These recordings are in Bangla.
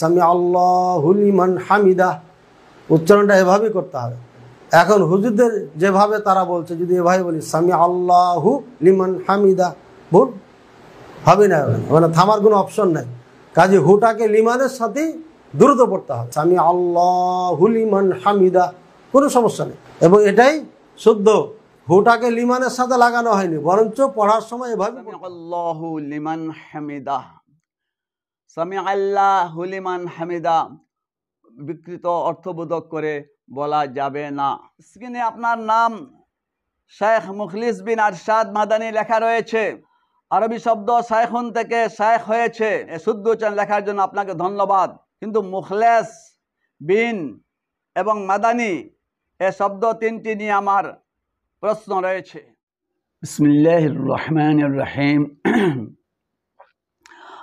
সামি আল্লাহুল ইমান হামিদা উচ্চারণটা এভাবে করতে হবে এখন হুজুরদের যেভাবে তারা বলছে যদি এভাবে বলি স্বামী আল্লাহু লিমান হামিদা ভুল হবে না মানে থামার কোনো অপশন নাই কাজে হুটাকে লিমানের সাথে দ্রুত পড়তে হবে স্বামী আল্লাহুল লিমান হামিদা কোনো সমস্যা নেই এবং এটাই শুদ্ধ হুটাকে লিমানের সাথে লাগানো হয়নি বরঞ্চ পড়ার সময় এভাবে আল্লাহু লিমান হামিদা সামি আল্লাহ হুলিমান হামিদা বিকৃত অর্থবোধক করে বলা যাবে না স্ক্রিনে আপনার নাম শেখ মুখলিস বিন আরশাদ মাদানি লেখা রয়েছে আরবি শব্দ শায়খুন থেকে শায়েখ হয়েছে শুদ্ধ উচ্চারণ লেখার জন্য আপনাকে ধন্যবাদ কিন্তু মুখলেস বিন এবং মাদানি এ শব্দ তিনটি নিয়ে আমার প্রশ্ন রয়েছে বিসমিল্লাহ রহমান রহিম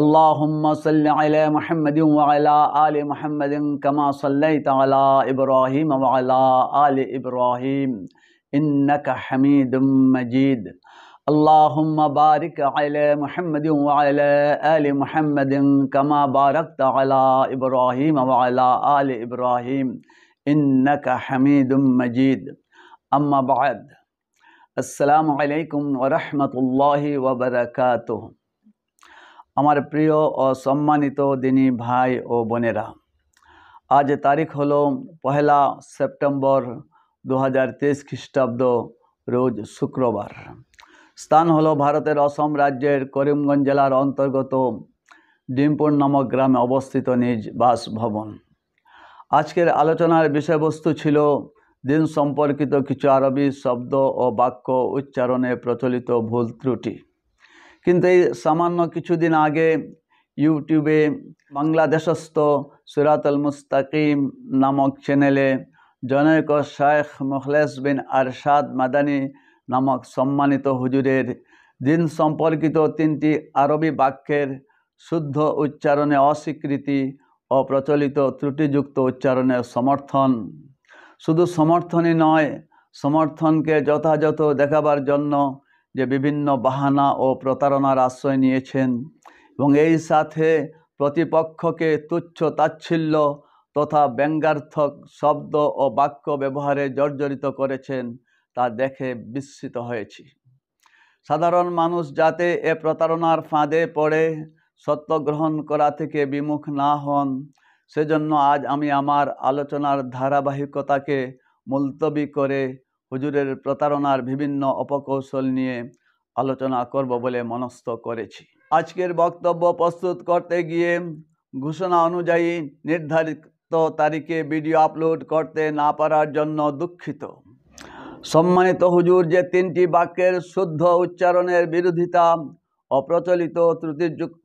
اللهم صل على محمد وعلى آل محمد كما صليت على إبراهيم وعلى آل إبراهيم إنك حميد مجيد اللهم بارك على محمد وعلى آل محمد كما باركت على إبراهيم وعلى آل إبراهيم إنك حميد مجيد أما بعد السلام عليكم ورحمة الله وبركاته আমার প্রিয় ও সম্মানিত দিনী ভাই ও বোনেরা আজ তারিখ হল পহেলা সেপ্টেম্বর দু হাজার তেইশ খ্রিস্টাব্দ রোজ শুক্রবার স্থান হলো ভারতের অসম রাজ্যের করিমগঞ্জ জেলার অন্তর্গত ডিমপুর নামক গ্রামে অবস্থিত নিজ বাসভবন আজকের আলোচনার বিষয়বস্তু ছিল দিন সম্পর্কিত কিছু আরবি শব্দ ও বাক্য উচ্চারণে প্রচলিত ভুল ত্রুটি কিন্তু এই সামান্য কিছুদিন আগে ইউটিউবে বাংলাদেশস্থ সুরাতুল মুস্তাকিম নামক চ্যানেলে জনৈক শায়েখ মুখলেস বিন আরশাদ মাদানী নামক সম্মানিত হুজুরের দিন সম্পর্কিত তিনটি আরবি বাক্যের শুদ্ধ উচ্চারণে অস্বীকৃতি ও প্রচলিত ত্রুটিযুক্ত উচ্চারণের সমর্থন শুধু সমর্থনই নয় সমর্থনকে যথাযথ দেখাবার জন্য যে বিভিন্ন বাহানা ও প্রতারণার আশ্রয় নিয়েছেন এবং এই সাথে প্রতিপক্ষকে তুচ্ছ তাচ্ছিল্য তথা ব্যঙ্গার্থক শব্দ ও বাক্য ব্যবহারে জর্জরিত করেছেন তা দেখে বিস্মিত হয়েছি সাধারণ মানুষ যাতে এ প্রতারণার ফাঁদে পড়ে সত্য গ্রহণ করা থেকে বিমুখ না হন সেজন্য আজ আমি আমার আলোচনার ধারাবাহিকতাকে মুলতবি করে হুজুরের প্রতারণার বিভিন্ন অপকৌশল নিয়ে আলোচনা করব বলে মনস্থ করেছি আজকের বক্তব্য প্রস্তুত করতে গিয়ে ঘোষণা অনুযায়ী নির্ধারিত তারিখে ভিডিও আপলোড করতে না পারার জন্য দুঃখিত সম্মানিত হুজুর যে তিনটি বাক্যের শুদ্ধ উচ্চারণের বিরোধিতা অপ্রচলিত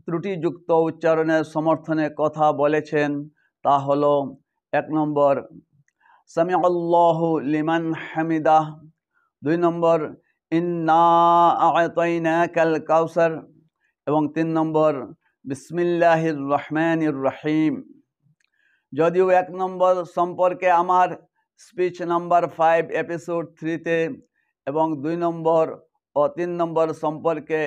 ত্রুটিযুক্ত উচ্চারণের সমর্থনে কথা বলেছেন তা হল এক নম্বর সামি লিমান হামিদা দুই নম্বর ইন্না কাউসার এবং তিন নম্বর বিসমিল্লাহির রহমানির রহিম যদিও এক নম্বর সম্পর্কে আমার স্পিচ নাম্বার ফাইভ এপিসোড থ্রিতে এবং দুই নম্বর ও তিন নম্বর সম্পর্কে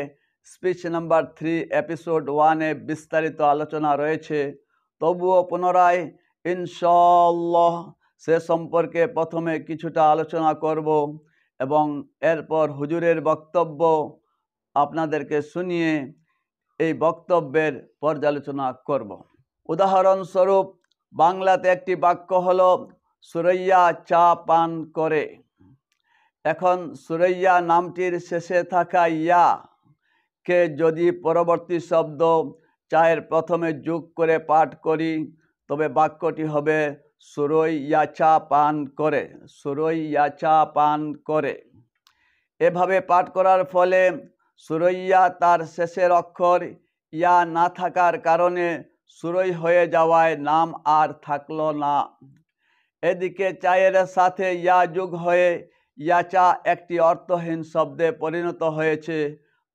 স্পিচ নাম্বার থ্রি এপিসোড ওয়ানে বিস্তারিত আলোচনা রয়েছে তবুও পুনরায় ইনশাল্লাহ সে সম্পর্কে প্রথমে কিছুটা আলোচনা করব এবং এরপর হুজুরের বক্তব্য আপনাদেরকে শুনিয়ে এই বক্তব্যের পর্যালোচনা করব উদাহরণস্বরূপ বাংলাতে একটি বাক্য হল সুরৈয়া চা পান করে এখন সুরৈয়া নামটির শেষে থাকা ইয়া কে যদি পরবর্তী শব্দ চায়ের প্রথমে যোগ করে পাঠ করি তবে বাক্যটি হবে সুরৈয়াচা পান করে সুরৈয়াচা পান করে এভাবে পাঠ করার ফলে সুরৈয়া তার শেষের অক্ষর ইয়া না থাকার কারণে সুরই হয়ে যাওয়ায় নাম আর থাকল না এদিকে চায়ের সাথে ইয়া যুগ হয়ে ইয়াচা একটি অর্থহীন শব্দে পরিণত হয়েছে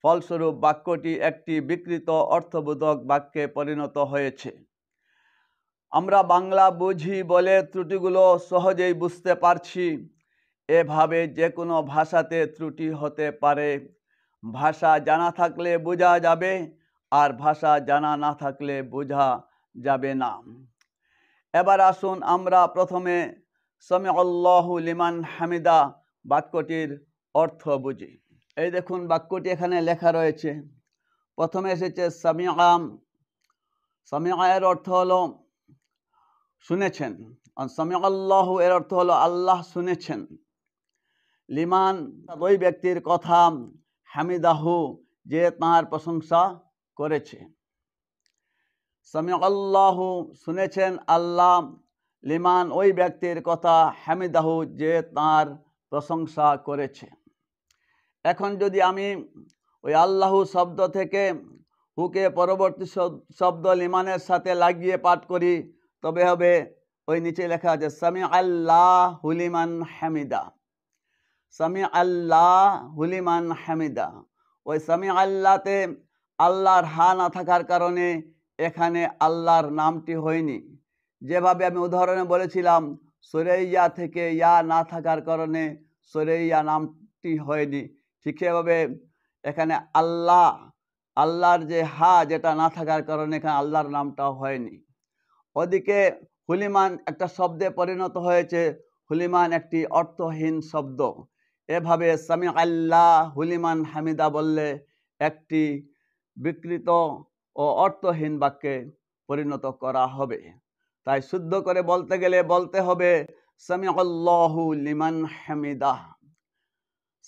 ফলস্বরূপ বাক্যটি একটি বিকৃত অর্থবোধক বাক্যে পরিণত হয়েছে আমরা বাংলা বুঝি বলে ত্রুটিগুলো সহজেই বুঝতে পারছি এভাবে যে কোনো ভাষাতে ত্রুটি হতে পারে ভাষা জানা থাকলে বোঝা যাবে আর ভাষা জানা না থাকলে বোঝা যাবে না এবার আসুন আমরা প্রথমে আল্লাহ লিমান হামিদা বাক্যটির অর্থ বুঝি এই দেখুন বাক্যটি এখানে লেখা রয়েছে প্রথমে এসেছে সামিয়াম সামিয়ায়ের অর্থ হলো শুনেছেন সামি আল্লাহ এর অর্থ হলো আল্লাহ শুনেছেন লিমান ওই ব্যক্তির কথা হামিদাহু যে তাঁর প্রশংসা করেছে সামি আল্লাহ শুনেছেন আল্লাহ লিমান ওই ব্যক্তির কথা হামিদাহু যে তাঁর প্রশংসা করেছে এখন যদি আমি ওই আল্লাহু শব্দ থেকে হুকে পরবর্তী শব্দ লিমানের সাথে লাগিয়ে পাঠ করি তবে হবে ওই নিচে লেখা আছে সামি আল্লাহ হুলিমান হামিদা সামি আল্লাহ হুলিমান হামিদা ওই সামি আল্লাহতে আল্লাহর হা না থাকার কারণে এখানে আল্লাহর নামটি হয়নি যেভাবে আমি উদাহরণে বলেছিলাম সোরেইয়া থেকে ইয়া না থাকার কারণে সোরেইয়া নামটি হয়নি ঠিক সেভাবে এখানে আল্লাহ আল্লাহর যে হা যেটা না থাকার কারণে এখানে আল্লাহর নামটাও হয়নি ওদিকে হুলিমান একটা শব্দে পরিণত হয়েছে হুলিমান একটি অর্থহীন শব্দ এভাবে সামি আল্লাহ হুলিমান হামিদা বললে একটি বিকৃত ও অর্থহীন বাক্যে পরিণত করা হবে তাই শুদ্ধ করে বলতে গেলে বলতে হবে সামি আল্লাহু লিমান হামিদা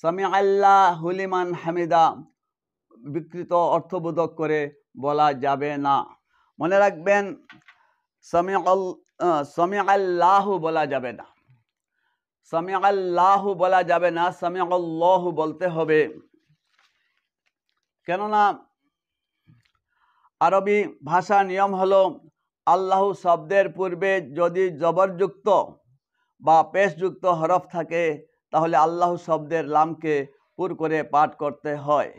সামি আল্লাহ হুলিমান হামিদা বিকৃত অর্থবোধক করে বলা যাবে না মনে রাখবেন সামি আল সামি আল্লাহু বলা যাবে না সামি আল্লাহু বলা যাবে না সামি আল্লাহু বলতে হবে কেননা আরবি ভাষা নিয়ম হল আল্লাহ শব্দের পূর্বে যদি জবরযুক্ত বা পেশযুক্ত হরফ থাকে তাহলে আল্লাহ শব্দের লামকে পুর করে পাঠ করতে হয়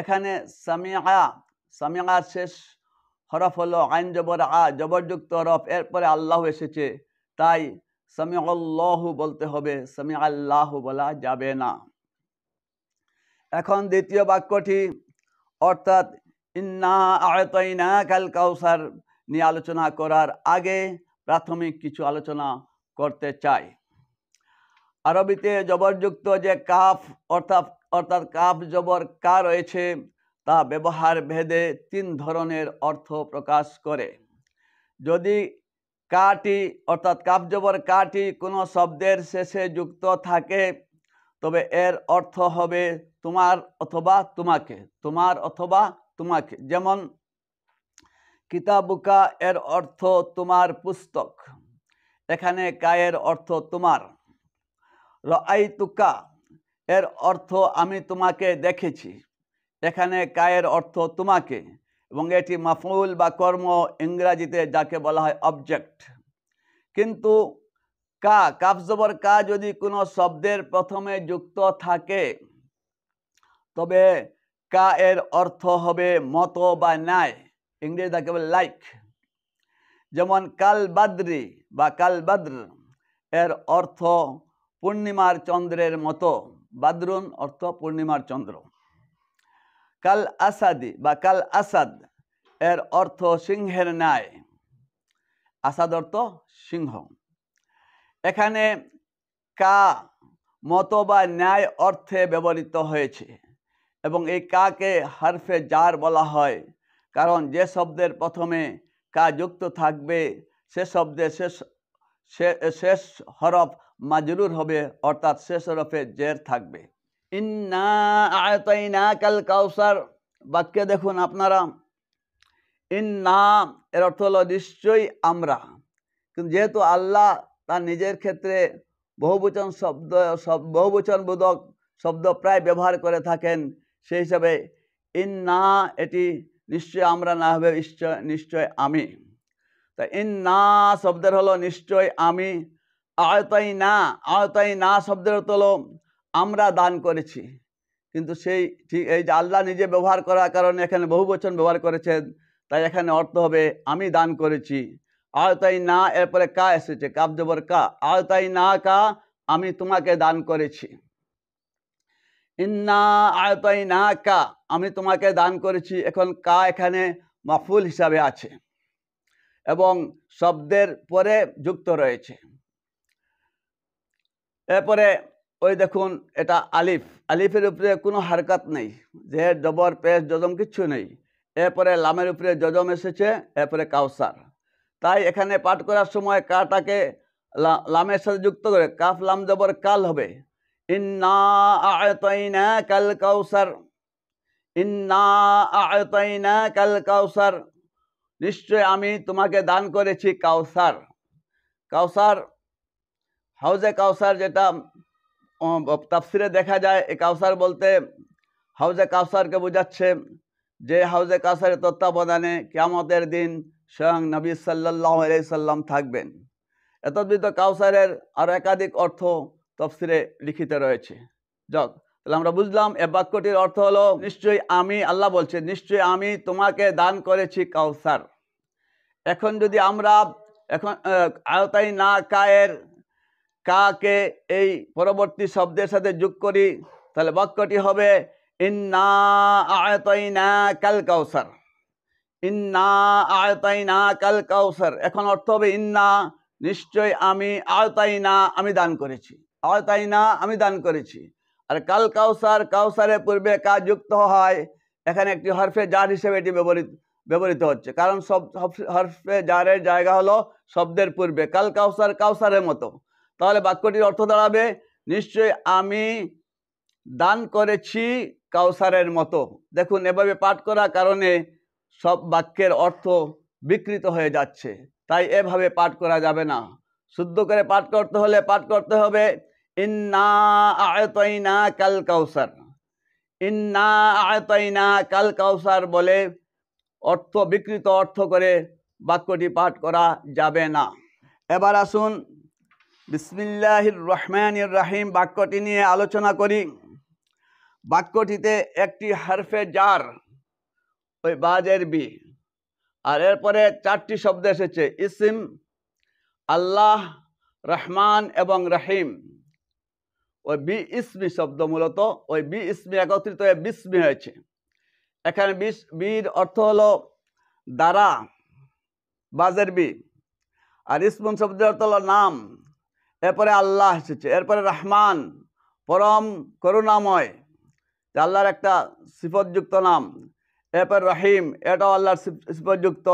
এখানে সামিয়া সামিয়ার শেষ হরফ হলো আইন জবর আ জবরযুক্ত হরফ এরপরে আল্লাহ এসেছে তাই সামি আল্লাহু বলতে হবে সামি আল্লাহ বলা যাবে না এখন দ্বিতীয় বাক্যটি অর্থাৎ ইন্না আয়তইনা কাল কাউসার নিয়ে আলোচনা করার আগে প্রাথমিক কিছু আলোচনা করতে চাই আরবিতে জবরযুক্ত যে কাফ অর্থাৎ অর্থাৎ কাফ জবর কা রয়েছে তা ব্যবহার ভেদে তিন ধরনের অর্থ প্রকাশ করে যদি কাটি অর্থাৎ কাবজবর কাটি কোনো শব্দের শেষে যুক্ত থাকে তবে এর অর্থ হবে তোমার অথবা তোমাকে তোমার অথবা তোমাকে যেমন কিতাবুকা এর অর্থ তোমার পুস্তক এখানে কায়ের অর্থ তোমার রআইতুকা এর অর্থ আমি তোমাকে দেখেছি এখানে কায়ের অর্থ তোমাকে এবং এটি মাফুল বা কর্ম ইংরাজিতে যাকে বলা হয় অবজেক্ট কিন্তু কা কাফজবর কা যদি কোনো শব্দের প্রথমে যুক্ত থাকে তবে কা এর অর্থ হবে মত বা ন্যায় ইংরেজি তাকে বলে লাইক যেমন কাল বাদ্রি বা কাল বাদ্র এর অর্থ পূর্ণিমার চন্দ্রের মতো বাদ্রুন অর্থ পূর্ণিমার চন্দ্র কাল আসাদি বা কাল আসাদ এর অর্থ সিংহের ন্যায় আসাদ অর্থ সিংহ এখানে কা মত বা ন্যায় অর্থে ব্যবহৃত হয়েছে এবং এই কাকে হারফে জার বলা হয় কারণ যে শব্দের প্রথমে কা যুক্ত থাকবে সে শব্দে শেষ শেষ হরফ মাজরুর হবে অর্থাৎ শেষ হরফে জের থাকবে ইন্না কাল কাউসার বাক্যে দেখুন আপনারা ইন্না এর অর্থ হলো নিশ্চয়ই আমরা কিন্তু যেহেতু আল্লাহ তার নিজের ক্ষেত্রে বহুবচন শব্দ বহুবচন বোধক শব্দ প্রায় ব্যবহার করে থাকেন সেই হিসাবে ইন্না এটি নিশ্চয় আমরা না হবে নিশ্চয় নিশ্চয় আমি তা ইন্না শব্দের হলো নিশ্চয় আমি আয়তাই না আয়তাই না শব্দের হলো আমরা দান করেছি কিন্তু সেই ঠিক এই যে আল্লাহ নিজে ব্যবহার করার কারণে এখানে বহু বচন ব্যবহার করেছেন তাই এখানে অর্থ হবে আমি দান করেছি আর তাই না এরপরে কা এসেছে কাপ জবর কা আর তাই না কা আমি তোমাকে দান করেছি ইন্না আর তাই না কা আমি তোমাকে দান করেছি এখন কা এখানে মাফুল হিসাবে আছে এবং শব্দের পরে যুক্ত রয়েছে এরপরে ওই দেখুন এটা আলিফ আলিফের উপরে কোনো হারকাত নেই যে জবর পেশ যজম কিচ্ছু নেই এরপরে লামের উপরে যজম এসেছে এরপরে কাউসার তাই এখানে পাঠ করার সময় কাটাকে লামের সাথে যুক্ত করে কাফ লাম জবর কাল হবে ইন্না কাল কাউসার ইন্না কাল কাউসার নিশ্চয় আমি তোমাকে দান করেছি কাউসার কাউসার হাউজে কাউসার যেটা তাফসিরে দেখা যায় এ কাউসার বলতে হাউজে কাউসারকে বোঝাচ্ছে যে হাউজে কাউসারের তত্ত্বাবধানে কেমতের দিন স্বয়ং নবী সাল্লাহ সাল্লাম থাকবেন এতদ্বিত কাউসারের আরও একাধিক অর্থ তফসিরে লিখিত রয়েছে যক তাহলে আমরা বুঝলাম এ বাক্যটির অর্থ হলো নিশ্চয়ই আমি আল্লাহ বলছে নিশ্চয়ই আমি তোমাকে দান করেছি কাউসার এখন যদি আমরা এখন আয়তাই না কায়ের কাকে এই পরবর্তী শব্দের সাথে যোগ করি তাহলে বাক্যটি হবে ইন্না না কাল কাউসার ইন্না আয়তাইনা কাল কাউসার এখন অর্থ হবে ইন্না নিশ্চয় আমি আয়তাইনা আমি দান করেছি আয়তাইনা আমি দান করেছি আর কাল কাউসার কাউসারের পূর্বে কা যুক্ত হয় এখানে একটি হরফে জার হিসেবে এটি ব্যবহৃত ব্যবহৃত হচ্ছে কারণ সব হরফে জারের জায়গা হলো শব্দের পূর্বে কাল কাউসার কাউসারের মতো তাহলে বাক্যটির অর্থ দাঁড়াবে নিশ্চয় আমি দান করেছি কাউসারের মতো দেখুন এভাবে পাঠ করার কারণে সব বাক্যের অর্থ বিকৃত হয়ে যাচ্ছে তাই এভাবে পাঠ করা যাবে না শুদ্ধ করে পাঠ করতে হলে পাঠ করতে হবে ইন্না আয়তইনা কাল কাউসার ইন্না আয়তইনা কাল কাউসার বলে অর্থ বিকৃত অর্থ করে বাক্যটি পাঠ করা যাবে না এবার আসুন বিসমিল্লাহির রহমানির রাহিম বাক্যটি নিয়ে আলোচনা করি বাক্যটিতে একটি হারফে জার ওই বাজের বি আর এরপরে চারটি শব্দ এসেছে ইসিম আল্লাহ রহমান এবং রাহিম ওই বি ইসমি শব্দ মূলত ওই বি ইসমি একত্রিত হয়ে বিস্মি হয়েছে এখানে বিষ বির অর্থ হলো দ্বারা বাজের বি আর ইসমন শব্দের অর্থ হলো নাম এরপরে আল্লাহ এসেছে এরপরে রহমান পরম করুণাময় আল্লাহর একটা সিফতযুক্ত নাম এরপর রহিম এটাও আল্লাহর সিফতযুক্ত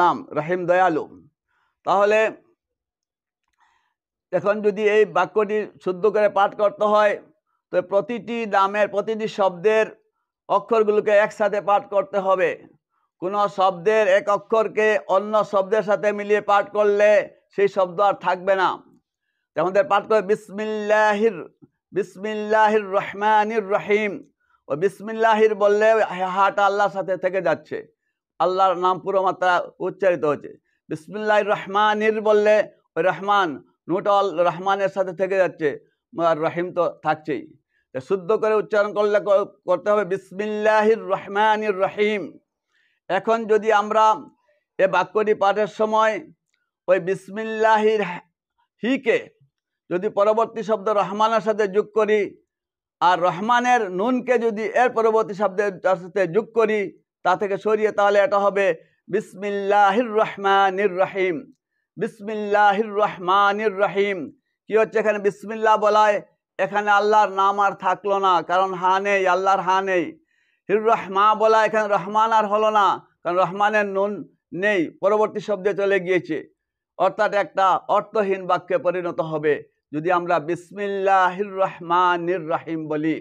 নাম রহিম দয়ালু তাহলে এখন যদি এই বাক্যটি শুদ্ধ করে পাঠ করতে হয় তো প্রতিটি নামের প্রতিটি শব্দের অক্ষরগুলোকে একসাথে পাঠ করতে হবে কোনো শব্দের এক অক্ষরকে অন্য শব্দের সাথে মিলিয়ে পাঠ করলে সেই শব্দ আর থাকবে না যেমন তার পাঠ করে বিসমিল্লাহির বিসমিল্লাহির রহমানির রহিম ও বিসমিল্লাহির বললে হাটা আল্লাহর সাথে থেকে যাচ্ছে আল্লাহর নাম পুরো মাত্রা উচ্চারিত হচ্ছে বিসমিল্লাহ রহমানির বললে ওই রহমান নুটা রহমানের সাথে থেকে যাচ্ছে আর রহিম তো থাকছেই শুদ্ধ করে উচ্চারণ করলে করতে হবে বিসমিল্লাহির রহমানির রহিম এখন যদি আমরা এ বাক্যটি পাঠের সময় ওই বিসমিল্লাহির হিকে যদি পরবর্তী শব্দ রহমানের সাথে যোগ করি আর রহমানের নুনকে যদি এর পরবর্তী শব্দের সাথে যোগ করি তা থেকে সরিয়ে তাহলে এটা হবে বিসমিল্লাহির রহমানির রহিম বিসমিল্লাহির রহমানির রহিম কি হচ্ছে এখানে বিসমিল্লা বলায় এখানে আল্লাহর নাম আর থাকলো না কারণ হা নেই আল্লাহর হা নেই হির রহমা বলা এখানে রহমান আর হলো না কারণ রহমানের নুন নেই পরবর্তী শব্দে চলে গিয়েছে অর্থাৎ একটা অর্থহীন বাক্যে পরিণত হবে যদি আমরা বিসমিল্লাহির রহমানির রাহিম বলি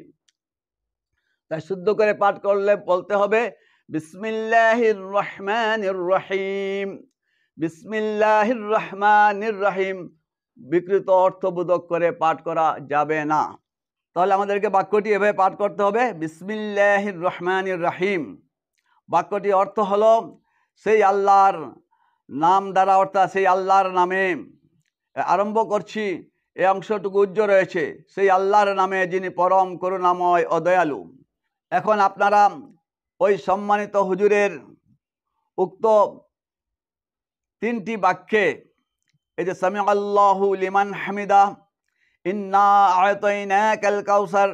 তাই শুদ্ধ করে পাঠ করলে বলতে হবে বিসমিল্লাহির রহমানির রহিম বিসমিল্লাহির রহমানির রহিম বিকৃত অর্থবোধক করে পাঠ করা যাবে না তাহলে আমাদেরকে বাক্যটি এভাবে পাঠ করতে হবে বিসমিল্লাহির রহমানির রাহিম বাক্যটি অর্থ হল সেই আল্লাহর নাম দ্বারা অর্থাৎ সেই আল্লাহর নামে আরম্ভ করছি এ অংশটুকু উজ্জ্ব রয়েছে সেই আল্লাহর নামে যিনি পরম করুণাময় ও দয়ালু এখন আপনারা ওই সম্মানিত হুজুরের উক্ত তিনটি বাক্যে এই যে সামি আল্লাহু লিমান হামিদা ইন্না কাল কাউসার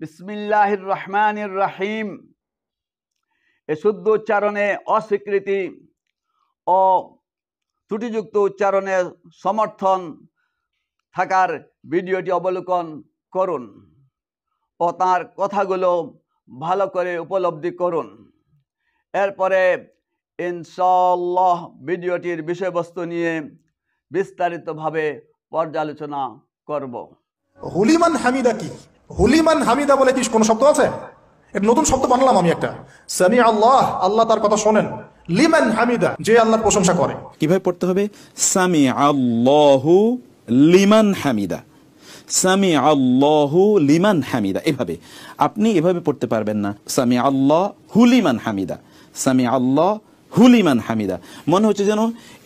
বিসমিল্লাহির রহমানির রাহিম এ শুদ্ধ উচ্চারণে অস্বীকৃতি ও ত্রুটিযুক্ত উচ্চারণের সমর্থন থাকার ভিডিওটি অবলোকন করুন ও তার কথাগুলো ভালো করে উপলব্ধি করুন এরপরে ইনশাল্লাহ ভিডিওটির বিষয়বস্তু নিয়ে বিস্তারিতভাবে পর্যালোচনা করব হুলিমান হামিদা কি হুলিমান হামিদা বলে কি কোনো শব্দ আছে এটা নতুন শব্দ বানালাম আমি একটা সামি আল্লাহ আল্লাহ তার কথা শোনেন লিমান হামিদা যে আল্লাহর প্রশংসা করে কিভাবে পড়তে হবে সামি আল্লাহু লিমান হামিদা সামি আল্লাহ লিমান হামিদা এভাবে আপনি এভাবে পড়তে পারবেন না সামি আল্লাহ হুলিমান হামিদা সামি আল্লাহ হুলিমান হামিদা মনে হচ্ছে যেন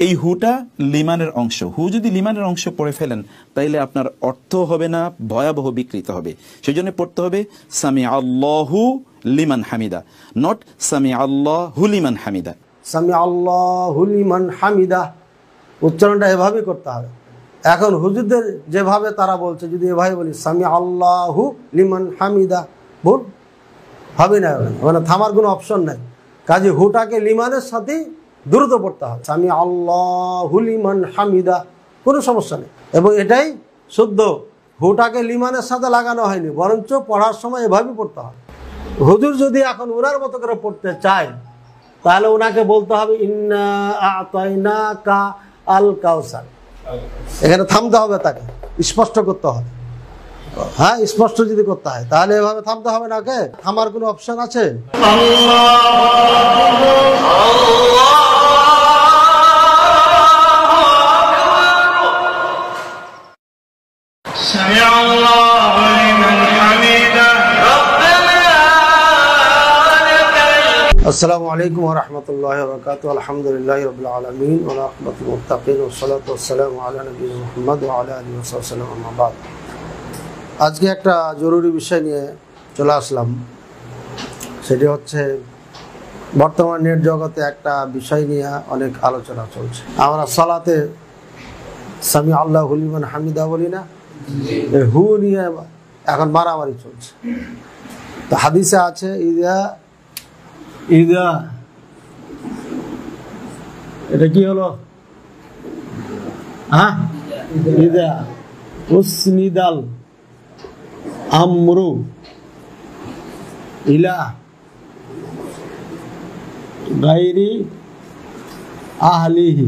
এই হুটা লিমানের অংশ হু যদি লিমানের অংশ পড়ে ফেলেন তাইলে আপনার অর্থ হবে না ভয়াবহ বিকৃত হবে সেই জন্য পড়তে হবে সামি আল্লাহু লিমান হামিদা নট সামি আল্লাহ হুলিমান হামিদা সামি আল্লাহ হুলিমান হামিদা উচ্চারণটা এভাবে করতে হবে এখন হুজুরদের যেভাবে তারা বলছে যদি এভাবে বলি স্বামী আল্লাহু লিমান হামিদা ভুল হবে না মানে থামার কোনো অপশন নাই কাজে হুটাকে লিমানের সাথে দ্রুত পড়তে হবে স্বামী আল্লাহু লিমান হামিদা কোনো সমস্যা নেই এবং এটাই শুদ্ধ হুটাকে লিমানের সাথে লাগানো হয়নি বরঞ্চ পড়ার সময় এভাবেই পড়তে হবে হুজুর যদি এখন ওনার মতো করে পড়তে চায় তাহলে ওনাকে বলতে হবে ইন্না আল কাউসার এখানে থামতে হবে তাকে স্পষ্ট করতে হবে হ্যাঁ স্পষ্ট যদি করতে হয় তাহলে এভাবে থামতে হবে না কে থামার কোনো অপশন আছে আসসালামু আলাইকুম রহমতুল্লাহ বরকাত আলহামদুলিল্লাহ রবিল আলমিন ওরহমত ওসলাত আসসালাম আল্লাহ নবী মোহাম্মদ আল্লাহ আলী ওসালাম আহমাবাদ আজকে একটা জরুরি বিষয় নিয়ে চলে আসলাম সেটি হচ্ছে বর্তমান নেট জগতে একটা বিষয় নিয়ে অনেক আলোচনা চলছে আমরা সালাতে সামি আল্লাহ হলিমান হামিদা বলি না হু নিয়ে এখন মারামারি চলছে তো হাদিসে আছে ইদা ইদা এটা কি হলো হ্যাঁ ইদা উসনিদাল আমরু ইলা গাইরি আহলিহি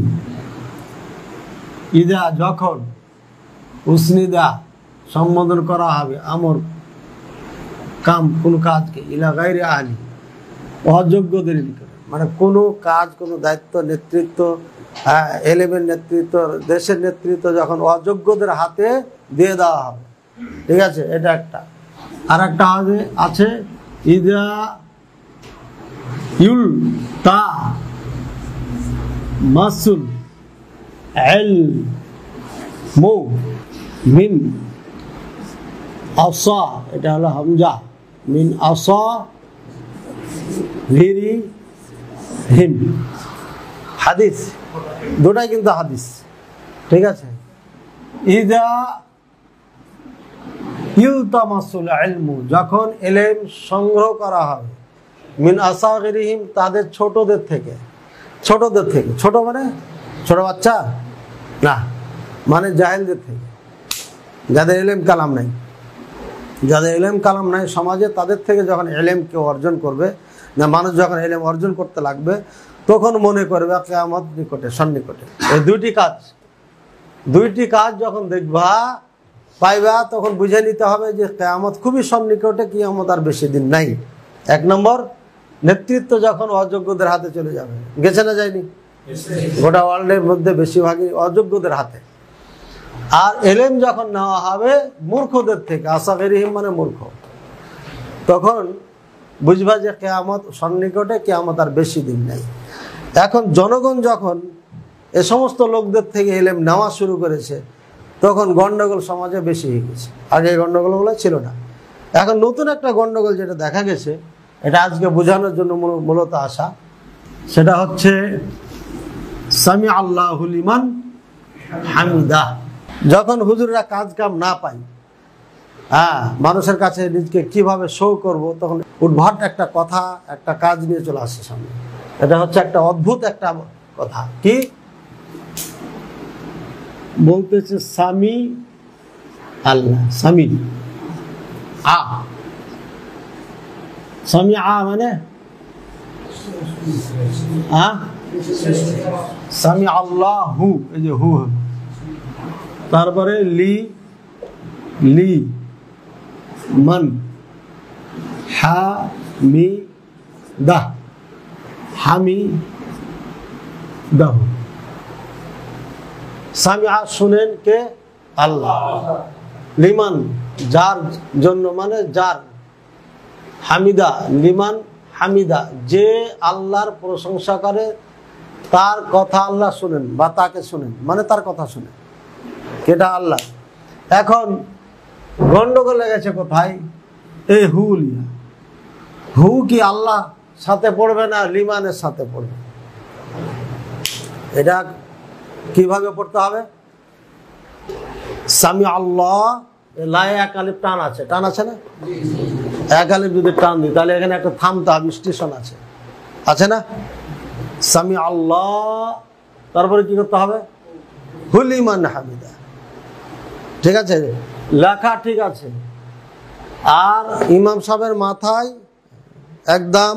ইদা যখন উসনিদা সম্বোধন করা হবে আমর কাম কোন কাজকে ইলা গাইরে আহলি অযোগ্যদের ভিতরে মানে কোনো কাজ কোনো দায়িত্ব নেতৃত্ব হ্যাঁ, এলেমের নেতৃত্ব দেশের নেতৃত্ব যখন অযোগ্যদের হাতে দিয়ে দেওয়া হবে ঠিক আছে এটা একটা আর একটা আছে ইদা ইউল তা মাসুল এল মো মিন আসা এটা হলো হামজা মিন আসা লিরি হিম হাদিস দুটাই কিন্তু হাদিস ঠিক আছে ইদা ইউতামাসুল আলমু যখন এলেম সংগ্রহ করা হবে মিন আসাগিরিহিম তাদের ছোটদের থেকে ছোটদের থেকে ছোট মানে ছোট বাচ্চা না মানে জাহেলদের থেকে যাদের এলেম কালাম নাই যাদের এলেম কালাম নাই সমাজে তাদের থেকে যখন এলেম কেউ অর্জন করবে না মানুষ যখন হেলেম অর্জন করতে লাগবে তখন মনে করবে কেয়ামত নিকটে সন্নিকটে এই দুইটি কাজ দুইটি কাজ যখন দেখবা পাইবা তখন বুঝে নিতে হবে যে কেয়ামত খুবই সন্নিকটে কেয়ামত আর বেশি দিন নাই এক নম্বর নেতৃত্ব যখন অযোগ্যদের হাতে চলে যাবে গেছে না যায়নি গোটা ওয়ার্ল্ডের মধ্যে বেশিরভাগই অযোগ্যদের হাতে আর এলেম যখন নেওয়া হবে মূর্খদের থেকে আশা মানে মূর্খ তখন বুঝবা যে কেয়ামত সন্নিকটে কেয়ামত আর বেশি দিন নেই এখন জনগণ যখন এ সমস্ত লোকদের থেকে এলেম নেওয়া শুরু করেছে তখন গণ্ডগোল সমাজে বেশি হয়ে গেছে আগে গণ্ডগোলগুলো ছিল না এখন নতুন একটা গণ্ডগোল যেটা দেখা গেছে এটা আজকে বোঝানোর জন্য মূলত আসা সেটা হচ্ছে সামি ইমান হামিদা যখন হুজুররা কাজ কাম না পায় হ্যাঁ মানুষের কাছে নিজকে কিভাবে শো করব তখন উদ্ভাট একটা কথা একটা কাজ নিয়ে চলে আসছে সামনে এটা হচ্ছে একটা অদ্ভুত একটা কথা কি বলতেছে স্বামী আল্লাহ স্বামী আ স্বামী আ মানে স্বামী আল্লাহ হু এই যে হু তারপরে লি লি মান হা মি দাহ হামি দাহ সামিহা শুনেন কে আল্লাহ লিমান যার জন্য মানে যার হামিদা লিমান হামিদা যে আল্লাহর প্রশংসা করে তার কথা আল্লাহ শুনেন বা তাকে শুনেন মানে তার কথা শুনেন এটা আল্লাহ এখন গন্ডগোল লেগেছে কোথায় এই হু লিয়া হু কি আল্লাহ সাথে পড়বে না লিমানের সাথে পড়বে এটা কিভাবে পড়তে হবে সামি আল্লাহ লায় এক আলিফ টান আছে টান আছে না এক আলিফ যদি টান দিই তাহলে এখানে একটা থামতে হবে স্টেশন আছে আছে না সামি আল্লাহ তারপরে কি করতে হবে হুলিমান হামিদা ঠিক আছে লেখা ঠিক আছে আর ইমাম সাহেবের মাথায় একদম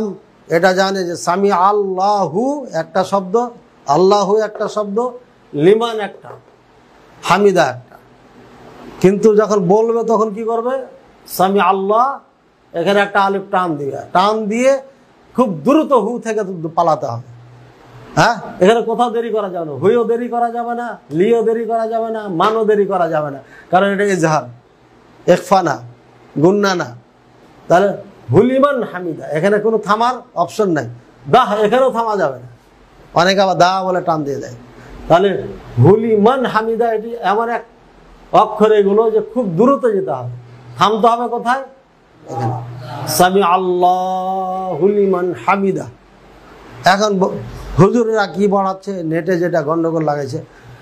এটা জানে যে স্বামী আল্লাহু একটা শব্দ আল্লাহু একটা শব্দ লিমান একটা হামিদা একটা কিন্তু যখন বলবে তখন কি করবে স্বামী আল্লাহ এখানে একটা আলিফ টান দিবে টান দিয়ে খুব দ্রুত হু থেকে পালাতে হবে হ্যাঁ এখানে কোথাও দেরি করা যাবে না হইও দেরি করা যাবে না লিও দেরি করা যাবে না মানও দেরি করা যাবে না কারণ এটা ইজহার একফানা গুন্নানা না তাহলে হুলিমান হামিদা এখানে কোনো থামার অপশন নাই দাহ এখানেও থামা যাবে না অনেকে আবার দা বলে টান দিয়ে দেয় তাহলে হুলিমান হামিদা এটি এমন এক অক্ষর এগুলো যে খুব দ্রুত যেতে হবে থামতে হবে কোথায় এখানে সামি আল্লাহ হুলিমান হামিদা এখন হুজুররা কি বাড়াচ্ছে নেটে যেটা গণ্ডগোল লাগাইছে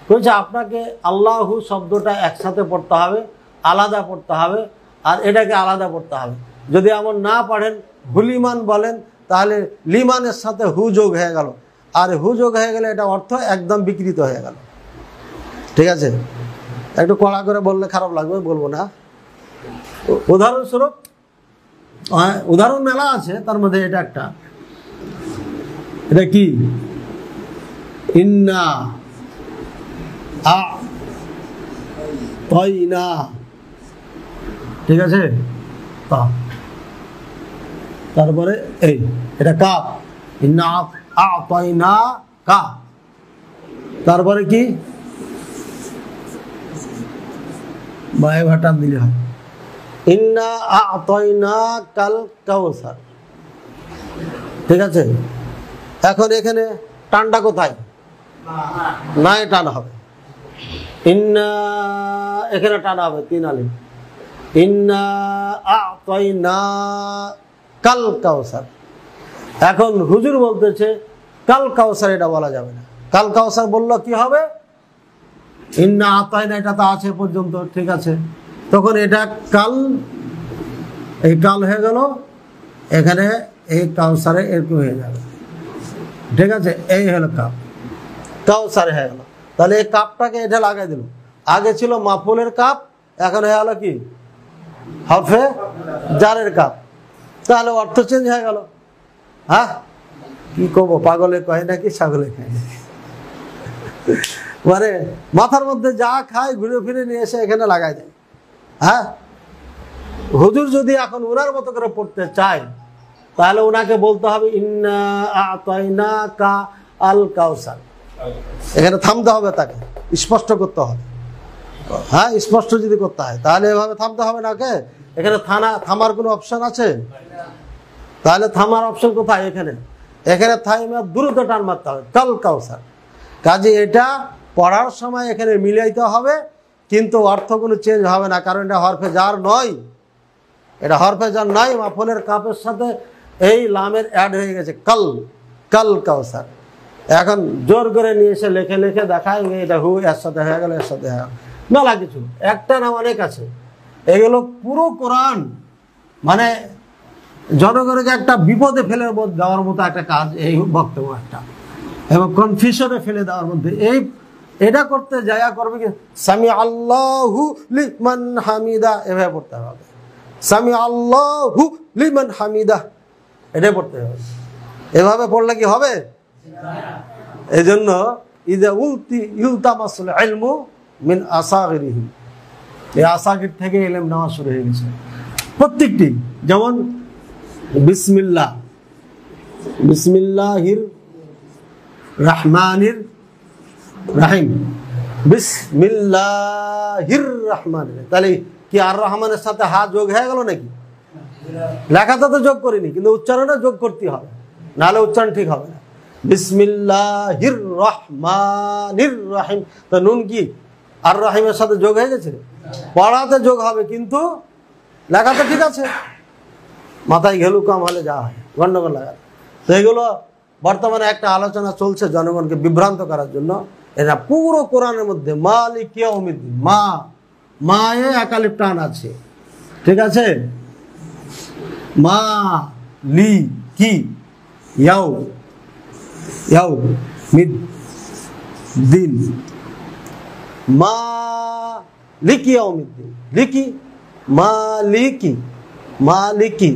বলছে আপনাকে আল্লাহু শব্দটা একসাথে পড়তে হবে আলাদা পড়তে হবে আর এটাকে আলাদা পড়তে হবে যদি এমন না পারেন হুলিমান বলেন তাহলে লিমানের সাথে হু যোগ হয়ে গেল আর হু যোগ হয়ে গেলে এটা অর্থ একদম বিকৃত হয়ে গেল ঠিক আছে একটু কড়া করে বললে খারাপ লাগবে বলবো না উদাহরণস্বরূপ উদাহরণ মেলা আছে তার মধ্যে এটা একটা এটা কি ইন্না আ না ঠিক আছে তারপরে এই এটা কাপ ইন্না আ না কা তারপরে কি বায়ে ভাটান দিলে হয় ইন্না আ কাল কাউসার ঠিক আছে এখন এখানে টানটা কোথায় না টানা হবে ইন্না এখানে টানা হবে তিন আলিম ইন্না আইনা কাল কাউসার এখন হুজুর বলতেছে কাল কাউসার এটা বলা যাবে না কাল কাউসার বলল কি হবে ইন্না না এটা তো আছে পর্যন্ত ঠিক আছে তখন এটা কাল এই কাল হয়ে গেল এখানে এই কাউসারে এরকম হয়ে যাবে ঠিক আছে এই হলো কাপ তাও সারে হয়ে গেল তাহলে এই কাপটাকে এটা লাগাই দিল আগে ছিল মাফুলের কাপ এখন হয়ে গেল কি হাফে জারের কাপ তাহলে অর্থ চেঞ্জ হয়ে গেল হ্যাঁ কি করবো পাগলে কয় নাকি ছাগলে খাই মানে মাথার মধ্যে যা খায় ঘুরে ফিরে নিয়ে এসে এখানে লাগাই দেয় হ্যাঁ হুজুর যদি এখন ওনার মতো করে পড়তে চায় তাহলে ওনাকে বলতে হবে আল কাউসার এখানে থামতে হবে তাকে স্পষ্ট করতে হবে হ্যাঁ স্পষ্ট যদি করতে হয় তাহলে এভাবে থামতে হবে না ওকে এখানে থানা থামার কোনো অপশন আছে তাহলে থামার অপশন কোথায় এখানে এখানে থাইমে দ্রুত টান মারতে হবে কাল কাউসার কাজে এটা পড়ার সময় এখানে মিলাইতে হবে কিন্তু অর্থ কোনো চেঞ্জ হবে না কারণ এটা হরফে যার নয় এটা হরফে যার নয় মাফলের কাপের সাথে এই লামের অ্যাড হয়ে গেছে কাল কাল কাউসার এখন জোর করে নিয়ে এসে লেখে লেখে দেখায় এটা হু এর সাথে হয়ে গেল এর সাথে হয়ে মেলা কিছু একটা না অনেক আছে এগুলো পুরো কোরআন মানে জনগণকে একটা বিপদে ফেলে দেওয়ার মতো একটা কাজ এই বক্তব্য একটা এবং কনফিউশনে ফেলে দেওয়ার মধ্যে এই এটা করতে যায়া করবে কি স্বামী আল্লাহু লিমান হামিদা এভাবে পড়তে হবে স্বামী আল্লাহু লিমান হামিদা এটাই পড়তে হবে এভাবে পড়লে কি হবে এই জন্য ইদা উলতি ইউলতামাসুল এলমু মিন আসাগিরিহিম এই আসাগির থেকে এলেম নেওয়া শুরু হয়ে গেছে প্রত্যেকটি যেমন বিসমিল্লা বিসমিল্লাহির রাহমানির রাহিম বিসমিল্লাহির রহমান তাহলে কি আর রহমানের সাথে হা যোগ হয়ে গেল নাকি লেখাটা তো যোগ করিনি কিন্তু উচ্চারণটা যোগ করতে হবে নাহলে উচ্চারণ ঠিক হবে না বিসমিল্লাহির রহমানির তো নুন কি আর সাথে যোগ হয়ে গেছে পড়াতে যোগ হবে কিন্তু লেখাতে ঠিক আছে মাথায় ঘেলু কম হলে যা হয় গণ্ডগোল লাগাতে তো এগুলো বর্তমানে একটা আলোচনা চলছে জনগণকে বিভ্রান্ত করার জন্য এটা পুরো কোরআনের মধ্যে মালিক কে অমিত মা মায়ে একালিপ প্রাণ আছে ঠিক আছে মা লি কি ইয়াও ইয়াও মিদ দিন মা লিকি ইয়াউমিদ্দিন লিকি মালিকি মালিকি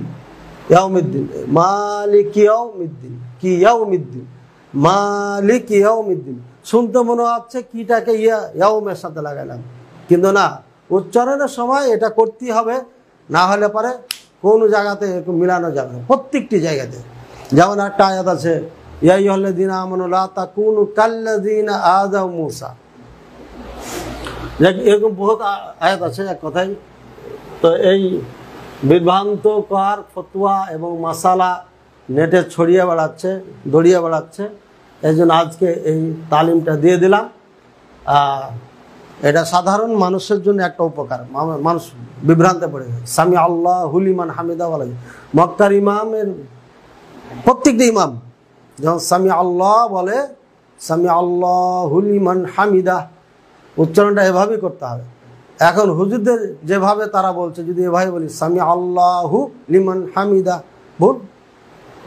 ইয়াউমিদ্দিন মালিকি ইয়াউমিদ্দিন কি ইয়াউমিদ্দিন মালিকি ইয়াউমিদ্দিন শুনতে মনে হচ্ছে কিটাকে ইয়া ইয়াউমের সাথে লাগালাম কিন্তু না উচ্চারণের সময় এটা করতেই হবে না হলে পরে কোনো জায়গাতে মিলানো যাবে না প্রত্যেকটি জায়গাতে যেমন একটা আয়াত আছে ইয়াই হলে দিন আমনুল্লাহ তা কোন কাল্লাদিন আদা মূসা এরকম বহু আয়াত আছে এক কথাই তো এই বিভ্রান্ত বিভ্রান্তকর ফতুয়া এবং মশালা নেটে ছড়িয়ে বেড়াচ্ছে দড়িয়ে বেড়াচ্ছে এই আজকে এই তালিমটা দিয়ে দিলাম আর এটা সাধারণ মানুষের জন্য একটা উপকার মানুষ বিভ্রান্তে পড়ে যায় স্বামী আল্লাহ হুলিমান হামিদা বলা যায় মক্কার ইমামের প্রত্যেকটা ইমাম যখন স্বামী আল্লাহ বলে স্বামী আল্লাহ হুলিমান হামিদা উচ্চারণটা এভাবেই করতে হবে এখন হুজুরদের যেভাবে তারা বলছে যদি এভাবে বলি স্বামী আল্লাহু লিমান হামিদা ভুল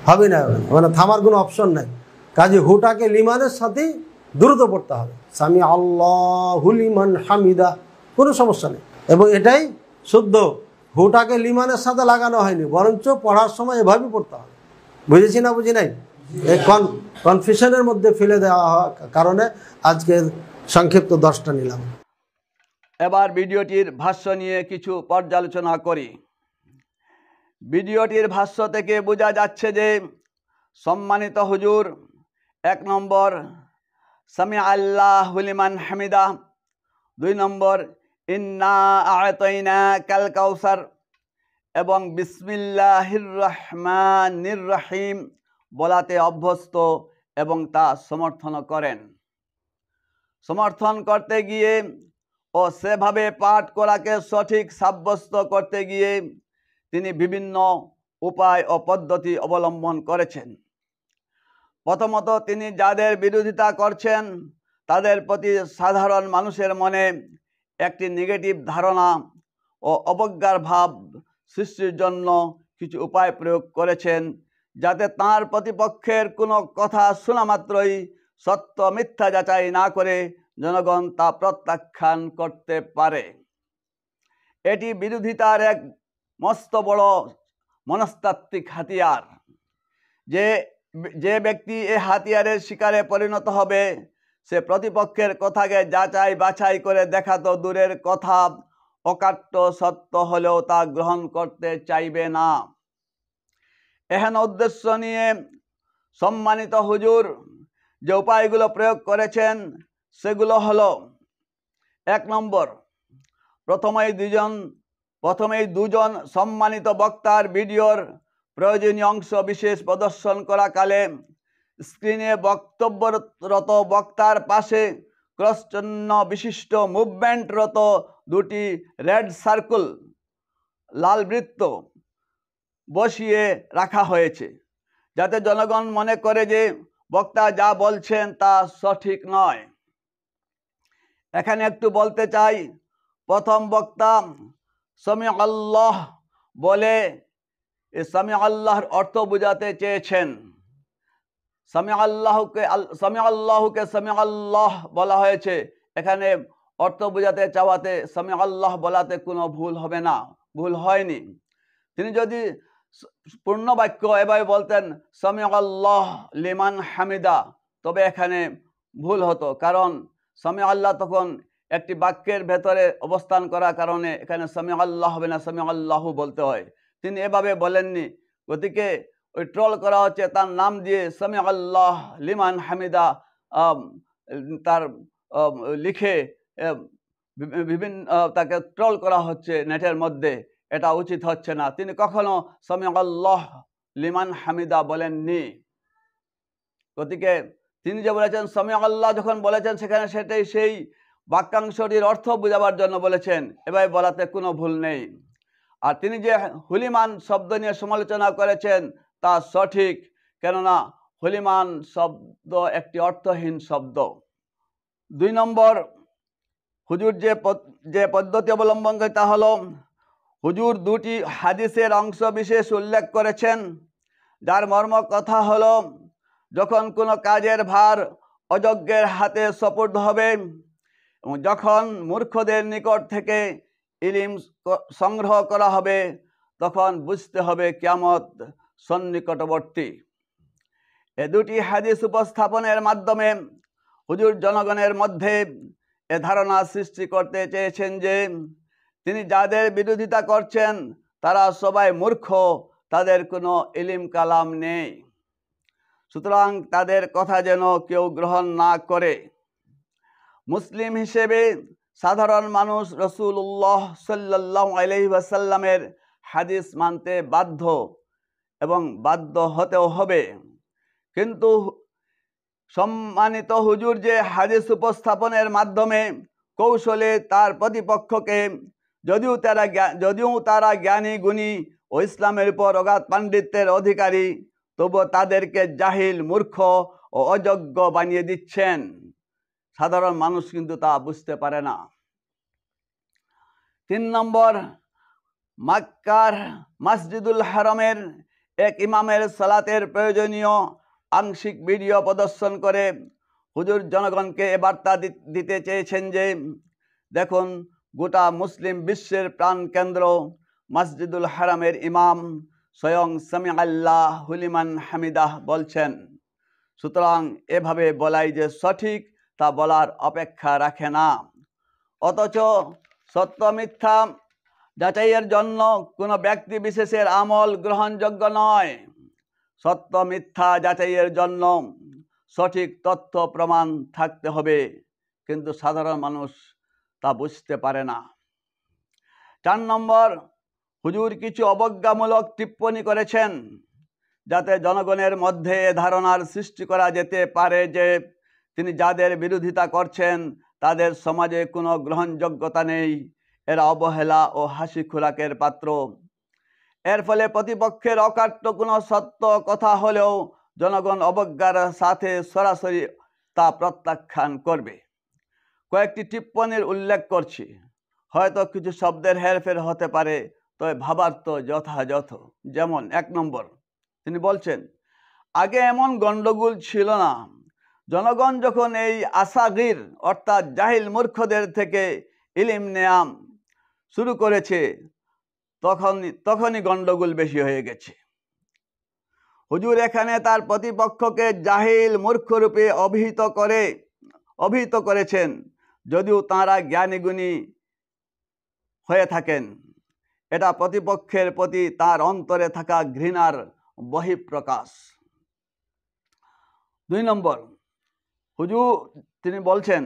হবে না মানে থামার কোনো অপশন নাই কাজে হুটাকে লিমানের সাথেই দ্রুত পড়তে হবে স্বামী আল্লাহ হামিদা কোনো সমস্যা নেই এবং এটাই শুদ্ধ হুটাকে লিমানের সাথে লাগানো হয়নি বরঞ্চ পড়ার সময় এভাবেই পড়তে হবে বুঝেছি না বুঝি নাই কনফিউশনের মধ্যে ফেলে দেওয়া হওয়ার কারণে আজকে সংক্ষিপ্ত দশটা নিলাম এবার ভিডিওটির ভাষ্য নিয়ে কিছু পর্যালোচনা করি ভিডিওটির ভাষ্য থেকে বোঝা যাচ্ছে যে সম্মানিত হুজুর এক নম্বর সামি আল্লাহ হুলিমান হামিদা দুই নম্বর ইন্না আয়তইনা কাল কাউসার এবং বিসমিল্লাহির রহমানির রহিম বলাতে অভ্যস্ত এবং তা সমর্থন করেন সমর্থন করতে গিয়ে ও সেভাবে পাঠ করাকে সঠিক সাব্যস্ত করতে গিয়ে তিনি বিভিন্ন উপায় ও পদ্ধতি অবলম্বন করেছেন প্রথমত তিনি যাদের বিরোধিতা করছেন তাদের প্রতি সাধারণ মানুষের মনে একটি নেগেটিভ ধারণা ও অবজ্ঞার ভাব সৃষ্টির জন্য কিছু উপায় প্রয়োগ করেছেন যাতে তার প্রতিপক্ষের কোনো কথা শোনা মাত্রই সত্য মিথ্যা যাচাই না করে জনগণ তা প্রত্যাখ্যান করতে পারে এটি বিরোধিতার এক মস্ত বড় মনস্তাত্ত্বিক হাতিয়ার যে যে ব্যক্তি এ হাতিয়ারের শিকারে পরিণত হবে সে প্রতিপক্ষের কথাকে যাচাই বাছাই করে দেখাতো দূরের কথা অকাট্য সত্য হলেও তা গ্রহণ করতে চাইবে না এহেন উদ্দেশ্য নিয়ে সম্মানিত হুজুর যে উপায়গুলো প্রয়োগ করেছেন সেগুলো হলো এক নম্বর প্রথমেই দুজন প্রথমেই দুজন সম্মানিত বক্তার ভিডিওর প্রয়োজনীয় অংশ বিশেষ প্রদর্শন করাকালে স্ক্রিনে বক্তব্যরত বক্তার পাশে ক্রসচন্ন বিশিষ্ট মুভমেন্টরত দুটি রেড সার্কুল লাল বৃত্ত বসিয়ে রাখা হয়েছে যাতে জনগণ মনে করে যে বক্তা যা বলছেন তা সঠিক নয় এখানে একটু বলতে চাই প্রথম বক্তা সমি আল্লাহ বলে এ সামি আল্লাহর অর্থ বোঝাতে চেয়েছেন সামি আল্লাহকে সামি আল্লাহকে সামি আল্লাহ বলা হয়েছে এখানে অর্থ বোঝাতে চাওয়াতে সামিয়া আল্লাহ বলাতে কোনো ভুল হবে না ভুল হয়নি তিনি যদি পূর্ণ বাক্য এভাবে বলতেন সামিয়া আল্লাহ লিমান হামিদা তবে এখানে ভুল হতো কারণ সামিয়া আল্লাহ তখন একটি বাক্যের ভেতরে অবস্থান করার কারণে এখানে সামিয়া আল্লাহ হবে না সামিয়া আল্লাহু বলতে হয় তিনি এভাবে বলেননি গতিকে ওই ট্রল করা হচ্ছে তার নাম দিয়ে সামি আল্লাহ লিমান হামিদা তার লিখে বিভিন্ন তাকে ট্রল করা হচ্ছে নেটের মধ্যে এটা উচিত হচ্ছে না তিনি কখনো সামি আল্লাহ লিমান হামিদা বলেননি গতিকে তিনি যে বলেছেন সামি আল্লাহ যখন বলেছেন সেখানে সেটাই সেই বাক্যাংশটির অর্থ বোঝাবার জন্য বলেছেন এবার বলাতে কোনো ভুল নেই আর তিনি যে হুলিমান শব্দ নিয়ে সমালোচনা করেছেন তা সঠিক কেননা হুলিমান শব্দ একটি অর্থহীন শব্দ দুই নম্বর হুজুর যে যে পদ্ধতি অবলম্বন করে তা হল হুজুর দুটি হাদিসের অংশ বিশেষ উল্লেখ করেছেন যার মর্ম কথা হল যখন কোনো কাজের ভার অযোগ্যের হাতে সপোর্ট হবে এবং যখন মূর্খদের নিকট থেকে ইলিম সংগ্রহ করা হবে তখন বুঝতে হবে কেমত সন্নিকটবর্তী এ দুটি হাদিস উপস্থাপনের মাধ্যমে হুজুর জনগণের মধ্যে এ ধারণা সৃষ্টি করতে চেয়েছেন যে তিনি যাদের বিরোধিতা করছেন তারা সবাই মূর্খ তাদের কোনো ইলিম কালাম নেই সুতরাং তাদের কথা যেন কেউ গ্রহণ না করে মুসলিম হিসেবে সাধারণ মানুষ রসুল্লাহ সাল্লাহ আলহিবাসাল্লামের হাদিস মানতে বাধ্য এবং বাধ্য হতেও হবে কিন্তু সম্মানিত হুজুর যে হাদিস উপস্থাপনের মাধ্যমে কৌশলে তার প্রতিপক্ষকে যদিও তারা যদিও তারা জ্ঞানী গুণী ও ইসলামের উপর অগাধ পাণ্ডিত্যের অধিকারী তবু তাদেরকে জাহিল মূর্খ ও অযোগ্য বানিয়ে দিচ্ছেন সাধারণ মানুষ কিন্তু তা বুঝতে পারে না তিন নম্বর মাক্কার মসজিদুল হারমের এক ইমামের সালাতের প্রয়োজনীয় আংশিক ভিডিও প্রদর্শন করে হুজুর জনগণকে এ বার্তা দিতে চেয়েছেন যে দেখুন গোটা মুসলিম বিশ্বের প্রাণকেন্দ্র মসজিদুল হারামের ইমাম স্বয়ং সামি আল্লাহ হুলিমান হামিদাহ বলছেন সুতরাং এভাবে বলাই যে সঠিক তা বলার অপেক্ষা রাখে না অথচ সত্য মিথ্যা যাচাইয়ের জন্য কোনো ব্যক্তি বিশেষের আমল গ্রহণযোগ্য নয় সত্য মিথ্যা যাচাইয়ের জন্য সঠিক তথ্য প্রমাণ থাকতে হবে কিন্তু সাধারণ মানুষ তা বুঝতে পারে না চার নম্বর হুজুর কিছু অবজ্ঞামূলক টিপ্পণী করেছেন যাতে জনগণের মধ্যে ধারণার সৃষ্টি করা যেতে পারে যে তিনি যাদের বিরোধিতা করছেন তাদের সমাজে কোনো গ্রহণযোগ্যতা নেই এরা অবহেলা ও হাসি খোরাকের পাত্র এর ফলে প্রতিপক্ষের অকাট্য কোনো সত্য কথা হলেও জনগণ অবজ্ঞার সাথে সরাসরি তা প্রত্যাখ্যান করবে কয়েকটি টিপ্পণীর উল্লেখ করছি হয়তো কিছু শব্দের হেরফের হতে পারে তবে ভাবার তো যথাযথ যেমন এক নম্বর তিনি বলছেন আগে এমন গণ্ডগোল ছিল না জনগণ যখন এই আসাগির অর্থাৎ জাহিল মূর্খদের থেকে ইলিম নেয়াম শুরু করেছে তখন তখনই গণ্ডগোল বেশি হয়ে গেছে হুজুর এখানে তার প্রতিপক্ষকে জাহিল মূর্খরূপে অভিহিত করে অভিহিত করেছেন যদিও তাঁরা জ্ঞানীগুণী হয়ে থাকেন এটা প্রতিপক্ষের প্রতি তার অন্তরে থাকা ঘৃণার বহিঃপ্রকাশ দুই নম্বর হুজুর তিনি বলছেন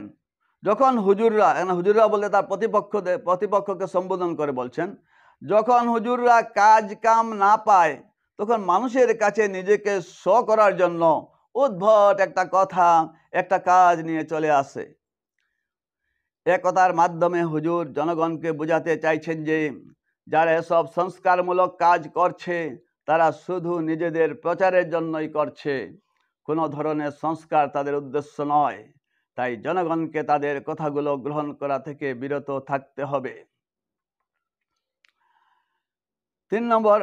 যখন হুজুররা হুজুররা বলতে তার প্রতিপক্ষ প্রতিপক্ষকে সম্বোধন করে বলছেন যখন হুজুররা কাজ কাম না পায় তখন মানুষের কাছে নিজেকে স করার জন্য উদ্ভট একটা কথা একটা কাজ নিয়ে চলে আসে একতার মাধ্যমে হুজুর জনগণকে বোঝাতে চাইছেন যে যারা এসব সংস্কারমূলক কাজ করছে তারা শুধু নিজেদের প্রচারের জন্যই করছে কোনো ধরনের সংস্কার তাদের উদ্দেশ্য নয় তাই জনগণকে তাদের কথাগুলো গ্রহণ করা থেকে বিরত থাকতে হবে তিন নম্বর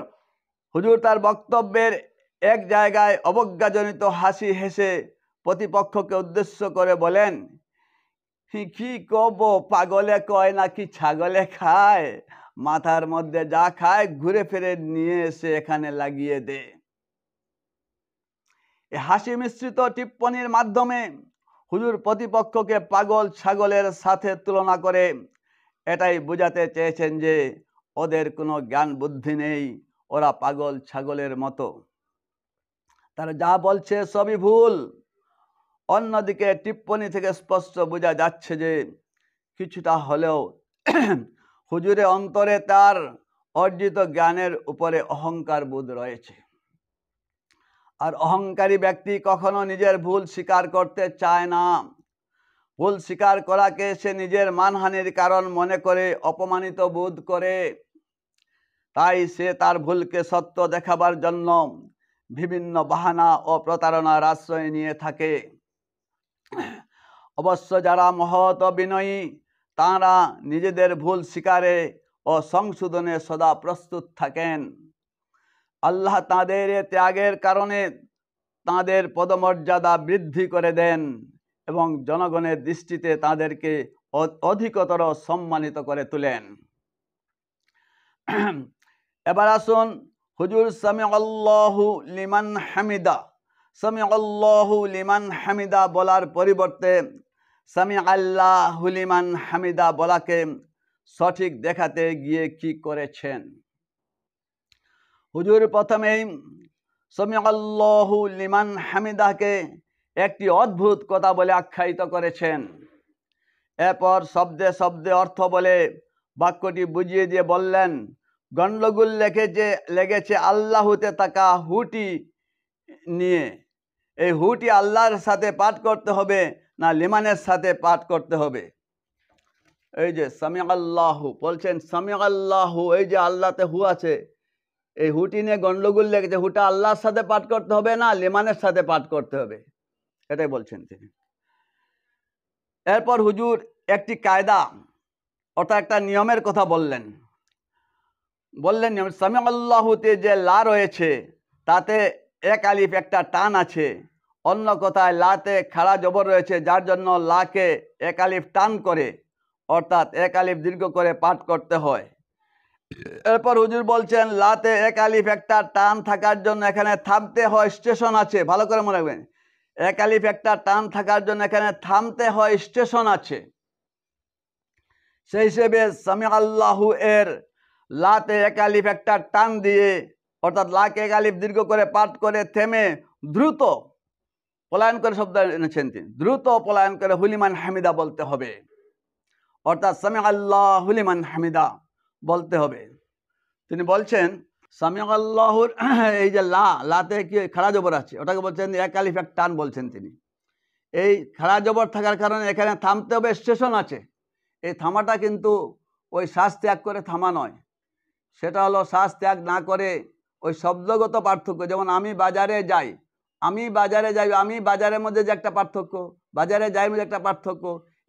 হুজুর তার বক্তব্যের এক জায়গায় অবজ্ঞাজনিত হাসি হেসে প্রতিপক্ষকে উদ্দেশ্য করে বলেন কি কব পাগলে কয় নাকি ছাগলে খায় মাথার মধ্যে যা খায় ঘুরে ফেরে নিয়ে এসে এখানে লাগিয়ে দেয় হাসি মিশ্রিত টিপ্পনির মাধ্যমে হুজুর প্রতিপক্ষকে পাগল ছাগলের সাথে তুলনা করে এটাই বোঝাতে চেয়েছেন যে ওদের কোনো জ্ঞান বুদ্ধি নেই ওরা পাগল ছাগলের মতো তারা যা বলছে সবই ভুল অন্যদিকে টিপ্পনি থেকে স্পষ্ট বোঝা যাচ্ছে যে কিছুটা হলেও হুজুরে অন্তরে তার অর্জিত জ্ঞানের উপরে অহংকার বোধ রয়েছে আর অহংকারী ব্যক্তি কখনো নিজের ভুল স্বীকার করতে চায় না ভুল স্বীকার করাকে সে নিজের মানহানির কারণ মনে করে অপমানিত বোধ করে তাই সে তার ভুলকে সত্য দেখাবার জন্য বিভিন্ন বাহানা ও প্রতারণার আশ্রয় নিয়ে থাকে অবশ্য যারা মহৎ বিনয়ী তাঁরা নিজেদের ভুল স্বীকারে ও সংশোধনে সদা প্রস্তুত থাকেন আল্লাহ তাঁদের ত্যাগের কারণে তাদের পদমর্যাদা বৃদ্ধি করে দেন এবং জনগণের দৃষ্টিতে তাদেরকে অধিকতর সম্মানিত করে তুলেন এবার আসুন হুজুর সামি আল্লাহু লিমান হামিদা সামি আল্লাহু লিমান হামিদা বলার পরিবর্তে সামি আল্লাহ লিমান হামিদা বলাকে সঠিক দেখাতে গিয়ে কি করেছেন হুজুর প্রথমেই আল্লাহু লিমান হামিদাকে একটি অদ্ভুত কথা বলে আখ্যায়িত করেছেন এরপর শব্দে শব্দে অর্থ বলে বাক্যটি বুঝিয়ে দিয়ে বললেন গণ্ডগোল লেখেছে লেগেছে আল্লাহুতে তাকা হুটি নিয়ে এই হুটি আল্লাহর সাথে পাঠ করতে হবে না লিমানের সাথে পাঠ করতে হবে এই যে সামি আল্লাহু বলছেন সামি আল্লাহু এই যে আল্লাহতে হু আছে এই হুটি নিয়ে গণ্ডগোল লেগেছে হুটা আল্লাহর সাথে পাঠ করতে হবে না লেমানের সাথে পাঠ করতে হবে এটাই বলছেন তিনি এরপর হুজুর একটি কায়দা অর্থাৎ একটা নিয়মের কথা বললেন বললেন নিয়ম সামি আল্লাহতে যে লা রয়েছে তাতে এক আলিফ একটা টান আছে অন্য কথায় লাতে খাড়া জবর রয়েছে যার জন্য লাকে এক আলিফ টান করে অর্থাৎ এক আলিফ দীর্ঘ করে পাঠ করতে হয় এরপর হুজুর বলছেন লাতে এক আলিফ একটা টান থাকার জন্য এখানে থামতে হয় স্টেশন আছে ভালো করে মনে রাখবেন এক আলিফ একটা টান থাকার জন্য এখানে থামতে হয় স্টেশন আছে সেই হিসেবে সামি আল্লাহু এর লাতে এক আলিফ একটা টান দিয়ে অর্থাৎ লাকে এক আলিফ দীর্ঘ করে পাঠ করে থেমে দ্রুত পলায়ন করে শব্দ এনেছেন তিনি দ্রুত পলায়ন করে হুলিমান হামিদা বলতে হবে অর্থাৎ সামি আল্লাহ হুলিমান হামিদা বলতে হবে তিনি বলছেন আল্লাহর এই যে লা লাতে কি খাড়া জবর আছে ওটাকে বলছেন এক আলিফ এক টান বলছেন তিনি এই খাড়া জবর থাকার কারণে এখানে থামতে হবে স্টেশন আছে এই থামাটা কিন্তু ওই শ্বাস ত্যাগ করে থামা নয় সেটা হলো শ্বাস ত্যাগ না করে ওই শব্দগত পার্থক্য যেমন আমি বাজারে যাই আমি বাজারে যাই আমি বাজারের মধ্যে যে একটা পার্থক্য বাজারে যাই মধ্যে একটা পার্থক্য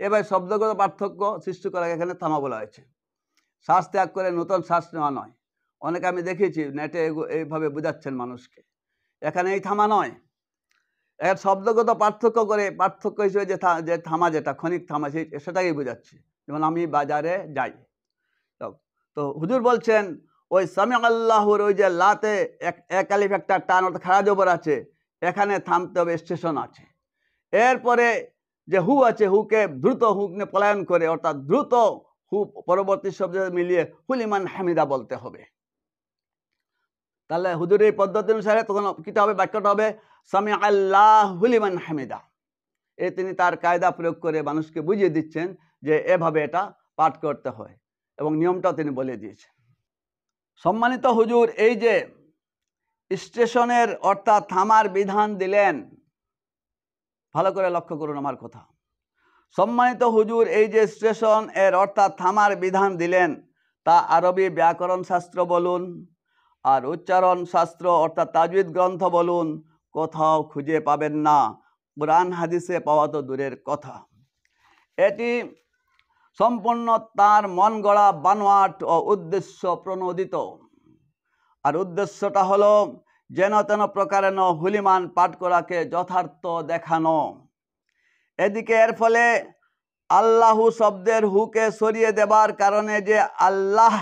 এবার শব্দগত পার্থক্য সৃষ্টি করা এখানে থামা বলা হয়েছে শ্বাস ত্যাগ করে নতুন শ্বাস নেওয়া নয় অনেকে আমি দেখেছি নেটে এইভাবে বোঝাচ্ছেন মানুষকে এখানে এই থামা নয় এর শব্দগত পার্থক্য করে পার্থক্য হিসেবে যে যে থামা যেটা ক্ষণিক থামা সেই সেটাকেই বোঝাচ্ছে যেমন আমি বাজারে যাই তো হুজুর বলছেন ওই সামি আল্লাহর ওই যে লাতে এক একালিফ একটা টান অর্থাৎ খাড়া জবর আছে এখানে থামতে হবে স্টেশন আছে এরপরে যে হু আছে হুকে দ্রুত হুকনে পলায়ন করে অর্থাৎ দ্রুত হু পরবর্তী শব্দ মিলিয়ে হুলিমান হামিদা বলতে হবে তাহলে হুজুরের পদ্ধতি অনুসারে তখন কীটা হবে বাক্যটা হবে সামি আল্লাহ হুলিমান হামিদা এ তিনি তার কায়দা প্রয়োগ করে মানুষকে বুঝিয়ে দিচ্ছেন যে এভাবে এটা পাঠ করতে হয় এবং নিয়মটা তিনি বলে দিয়েছেন সম্মানিত হুজুর এই যে স্টেশনের অর্থাৎ থামার বিধান দিলেন ভালো করে লক্ষ্য করুন আমার কথা সম্মানিত হুজুর এই যে স্টেশন এর অর্থাৎ থামার বিধান দিলেন তা আরবি ব্যাকরণ শাস্ত্র বলুন আর উচ্চারণ শাস্ত্র অর্থাৎ তাজুদ গ্রন্থ বলুন কোথাও খুঁজে পাবেন না পুরাণ হাদিসে পাওয়া তো দূরের কথা এটি সম্পূর্ণ তার মন গড়া বানোয়াট ও উদ্দেশ্য প্রণোদিত আর উদ্দেশ্যটা হলো যেন তেন প্রকারেন হুলিমান পাঠ করাকে যথার্থ দেখানো এদিকে এর ফলে আল্লাহু শব্দের হুকে সরিয়ে দেবার কারণে যে আল্লাহ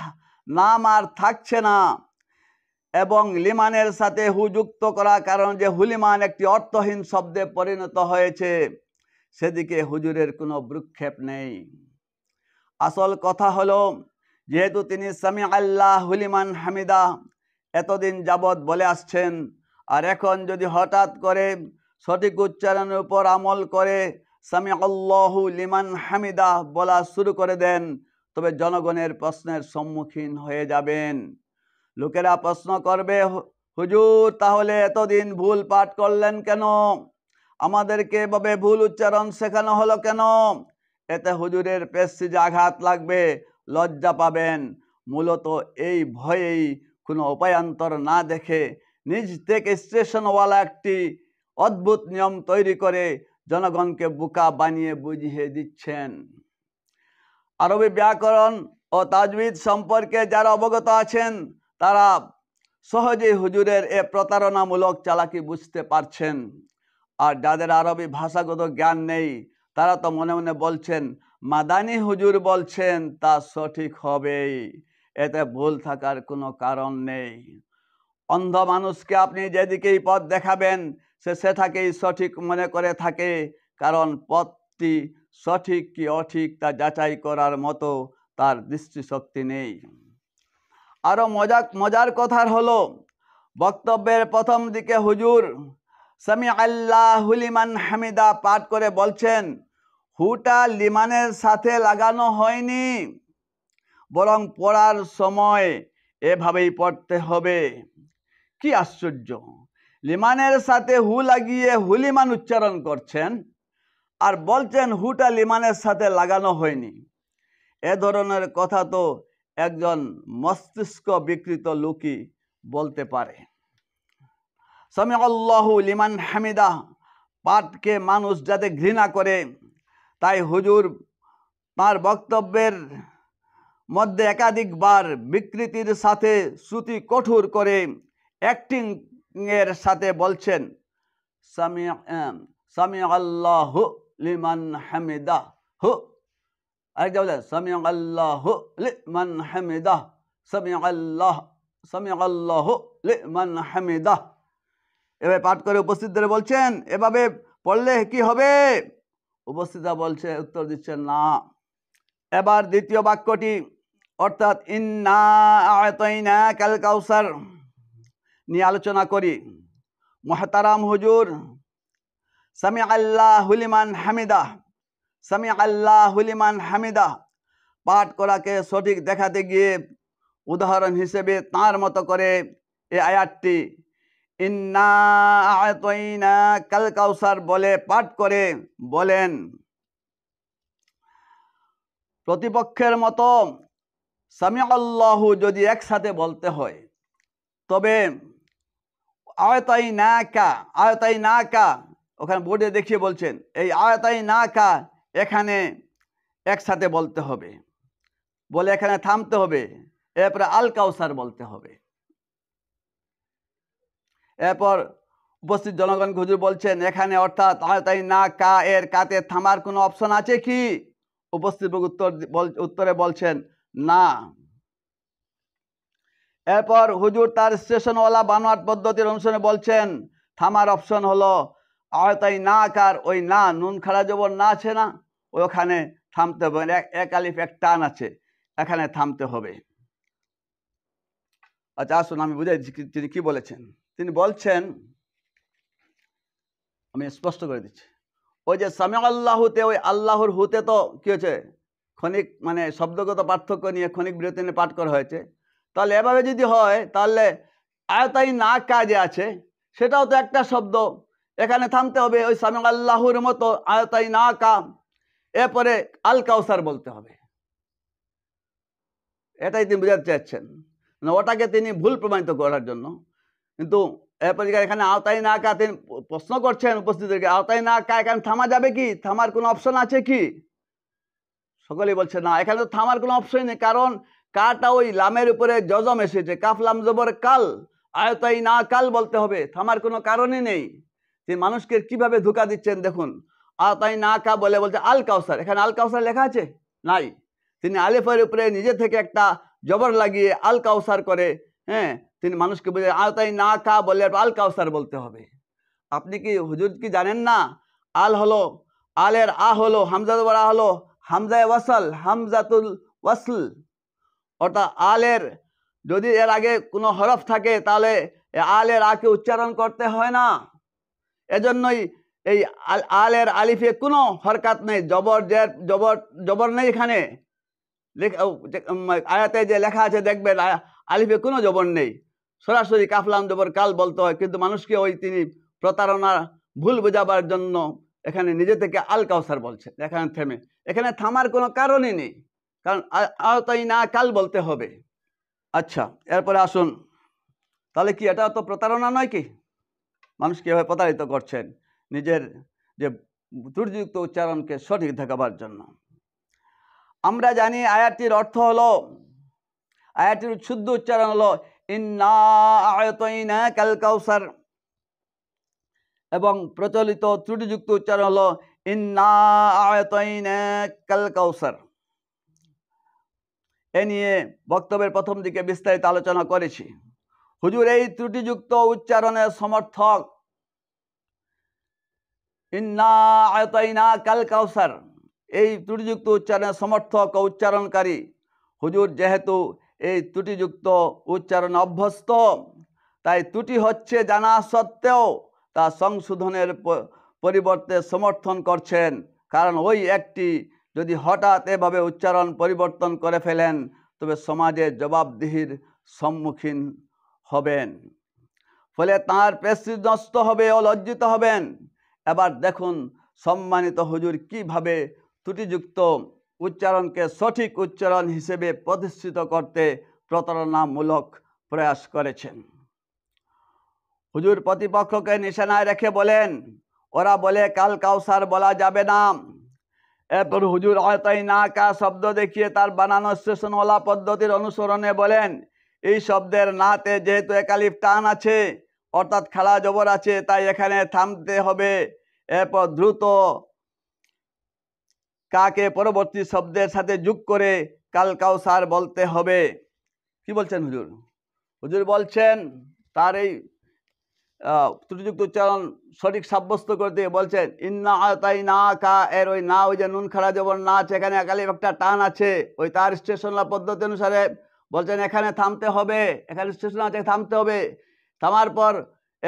নাম আর থাকছে না এবং লিমানের সাথে হু যুক্ত করা কারণ যে হুলিমান একটি অর্থহীন শব্দে পরিণত হয়েছে সেদিকে হুজুরের কোনো ভ্রুক্ষেপ নেই আসল কথা হলো যেহেতু তিনি সামি আল্লাহ হুলিমান হামিদা এতদিন যাবৎ বলে আসছেন আর এখন যদি হঠাৎ করে সঠিক উচ্চারণের উপর আমল করে সামি আল্লাহ লিমান হামিদা বলা শুরু করে দেন তবে জনগণের প্রশ্নের সম্মুখীন হয়ে যাবেন লোকেরা প্রশ্ন করবে হুজুর তাহলে এতদিন ভুল পাঠ করলেন কেন আমাদেরকে এভাবে ভুল উচ্চারণ শেখানো হলো কেন এতে হুজুরের যে আঘাত লাগবে লজ্জা পাবেন মূলত এই ভয়েই কোনো উপায়ান্তর না দেখে নিজ থেকে স্টেশনওয়ালা একটি অদ্ভুত নিয়ম তৈরি করে জনগণকে বোকা বানিয়ে বুঝিয়ে দিচ্ছেন আরবি ব্যাকরণ ও তাজবিদ সম্পর্কে যারা অবগত আছেন তারা সহজে হুজুরের এ প্রতারণামূলক চালাকি বুঝতে পারছেন আর যাদের আরবি ভাষাগত জ্ঞান নেই তারা তো মনে মনে বলছেন মাদানি হুজুর বলছেন তা সঠিক হবেই এতে ভুল থাকার কোনো কারণ নেই অন্ধ মানুষকে আপনি যেদিকেই পথ দেখাবেন সে থাকেই সঠিক মনে করে থাকে কারণ পথটি সঠিক কি অঠিক তা যাচাই করার মতো তার দৃষ্টিশক্তি নেই আরও মজা মজার কথার হলো বক্তব্যের প্রথম দিকে হুজুর সামি আল্লাহ হুলিমান হামিদা পাঠ করে বলছেন হুটা লিমানের সাথে লাগানো হয়নি বরং পড়ার সময় এভাবেই পড়তে হবে কি আশ্চর্য লিমানের সাথে হু লাগিয়ে হুলিমান উচ্চারণ করছেন আর বলছেন হুটা লিমানের সাথে লাগানো হয়নি এ ধরনের কথা তো একজন মস্তিষ্ক বিকৃত লোকই বলতে পারে সামি আল্লাহ লিমান হামিদা পাঠকে মানুষ যাতে ঘৃণা করে তাই হুজুর তাঁর বক্তব্যের মধ্যে একাধিকবার বিকৃতির সাথে শ্রুতি কঠোর করে অ্যাক্টিং এর সাথে বলছেন সামি সামি আল্লাহ লিমান হামিদা হু আরেকটা বলেন সামি আল্লাহ লিমান হামিদা সামি আল্লাহ সামি আল্লাহ লিমান হামিদা এভাবে পাঠ করে উপস্থিতদের বলছেন এভাবে পড়লে কি হবে উপস্থিতা বলছে উত্তর দিচ্ছেন না এবার দ্বিতীয় বাক্যটি অর্থাৎ ইন্না কাল কাউসার নিয়ে আলোচনা করি মহতারাম হুজুর সামি আল্লাহ হুলিমান হামিদা সামি আল্লাহ হুলিমান হামিদা পাঠ করাকে সঠিক দেখাতে গিয়ে উদাহরণ হিসেবে তার মতো করে এ আয়াতটি ইন্না আয়তইনা কাল বলে পাঠ করে বলেন প্রতিপক্ষের মতো সামি আল্লাহু যদি একসাথে বলতে হয় তবে আয়তাই না কা আয়তাই না কা ওখানে বোর্ডে দেখিয়ে বলছেন এই আয়তাই না কা এখানে একসাথে বলতে হবে বলে এখানে থামতে হবে এরপরে আল কাউসার বলতে হবে এরপর উপস্থিত জনগণ হুজুর বলছেন এখানে অর্থাৎ আয়তাই না কা এর কাতে থামার কোনো অপশন আছে কি উপস্থিত উত্তর উত্তরে বলছেন না এরপর হুজুর তার স্টেশনওয়ালা বানোয়ার পদ্ধতির অনুসরণে বলছেন থামার অপশন হলো আয়তাই না কার ওই না নুন খাড়া জবর না আছে না ওখানে থামতে হবে এক আলিফ এক টান আছে এখানে থামতে হবে আচ্ছা আসুন আমি বুঝাই তিনি কি বলেছেন তিনি বলছেন আমি স্পষ্ট করে দিচ্ছি ওই যে সামি আল্লাহুতে ওই আল্লাহর হুতে তো কী হয়েছে ক্ষণিক মানে শব্দগত পার্থক্য নিয়ে ক্ষণিক বিরতি নিয়ে পাঠ করা হয়েছে তাহলে এভাবে যদি হয় তাহলে আয়তাই না কাজে আছে সেটাও তো একটা শব্দ এখানে থামতে হবে ওই সামি আল্লাহুর মতো আয়তাই না কাম এরপরে আল কাউসার বলতে হবে এটাই তিনি বোঝাতে চাচ্ছেন ওটাকে তিনি ভুল প্রমাণিত করার জন্য কিন্তু এরপরে এখানে আওতায় না কা তিনি প্রশ্ন করছেন উপস্থিতদেরকে আওতায় না কা এখানে থামা যাবে কি থামার কোনো অপশন আছে কি সকলেই বলছে না এখানে তো থামার কোনো অপশনই নেই কারণ কাটা ওই লামের উপরে জজম এসেছে কাফ লাম জবর কাল আয়তাই না কাল বলতে হবে থামার কোনো কারণই নেই যে মানুষকে কিভাবে ধোকা দিচ্ছেন দেখুন আয়তাই না কা বলে বলছে আল কাউসার এখানে আল কাউসার লেখা আছে নাই তিনি আলেফের উপরে নিজে থেকে একটা জবর লাগিয়ে আল কাউসার করে হ্যাঁ তিনি মানুষকে বলে আয়তাই না কা বলে আল কাউসার বলতে হবে আপনি কি হুজুর কি জানেন না আল হলো আলের আ হলো হামজাদ আ হলো হামজায় ওয়াসাল হামজাতুল ওয়াসল অর্থাৎ আলের যদি এর আগে কোনো হরফ থাকে তাহলে আলের আকে উচ্চারণ করতে হয় না এজন্যই এই আলের আলিফে কোনো হরকাত নেই জবর জের জবর জবর নেই এখানে আয়াতে যে লেখা আছে দেখবেন আলিফে কোনো জবর নেই সরাসরি কাফলাম জবর কাল বলতে হয় কিন্তু মানুষকে ওই তিনি প্রতারণার ভুল বোঝাবার জন্য এখানে নিজে থেকে আল কাউসার বলছে এখানে থেমে এখানে থামার কোনো কারণই নেই কারণ আওতাই না কাল বলতে হবে আচ্ছা এরপরে আসুন তাহলে কি এটা তো প্রতারণা নয় কি মানুষ কীভাবে প্রতারিত করছেন নিজের যে ত্রুটিযুক্ত উচ্চারণকে সঠিক দেখাবার জন্য আমরা জানি আয়াতটির অর্থ হলো আয়াতটির শুদ্ধ উচ্চারণ হলো ইন্না কাল এবং প্রচলিত ত্রুটিযুক্ত উচ্চারণ হলো ইন্না কাল কালকাউসার এ নিয়ে বক্তব্যের প্রথম দিকে বিস্তারিত আলোচনা করেছি হুজুর এই ত্রুটিযুক্ত উচ্চারণের সমর্থক ইন্না কাল কাউসার এই ত্রুটিযুক্ত উচ্চারণের সমর্থক ও উচ্চারণকারী হুজুর যেহেতু এই ত্রুটিযুক্ত উচ্চারণ অভ্যস্ত তাই ত্রুটি হচ্ছে জানা সত্ত্বেও তা সংশোধনের পরিবর্তে সমর্থন করছেন কারণ ওই একটি যদি হঠাৎ এভাবে উচ্চারণ পরিবর্তন করে ফেলেন তবে সমাজে জবাবদিহির সম্মুখীন হবেন ফলে তাঁর প্রেস্টিজ নষ্ট হবে ও লজ্জিত হবেন এবার দেখুন সম্মানিত হুজুর কিভাবে ত্রুটিযুক্ত উচ্চারণকে সঠিক উচ্চারণ হিসেবে প্রতিষ্ঠিত করতে প্রতারণামূলক প্রয়াস করেছেন হুজুর প্রতিপক্ষকে নিশানায় রেখে বলেন ওরা বলে কাল কাউসার বলা যাবে না এরপর হুজুর অতাই না কা শব্দ দেখিয়ে তার বানানো স্টেশনওয়ালা পদ্ধতির অনুসরণে বলেন এই শব্দের নাতে যেহেতু একালিফ টান আছে অর্থাৎ খেলা জবর আছে তাই এখানে থামতে হবে এরপর দ্রুত কাকে পরবর্তী শব্দের সাথে যুগ করে কাল সার বলতে হবে কি বলছেন হুজুর হুজুর বলছেন তার এই ত্রুটিযুক্ত উচ্চারণ সঠিক সাব্যস্ত করে দিয়ে বলছেন ইন্না তাই না কা এর ওই না ওই যে নুন খাড়া যেমন না আছে এখানে একালি একটা টান আছে ওই তার স্টেশনলা পদ্ধতি অনুসারে বলছেন এখানে থামতে হবে এখানে স্টেশন আছে থামতে হবে থামার পর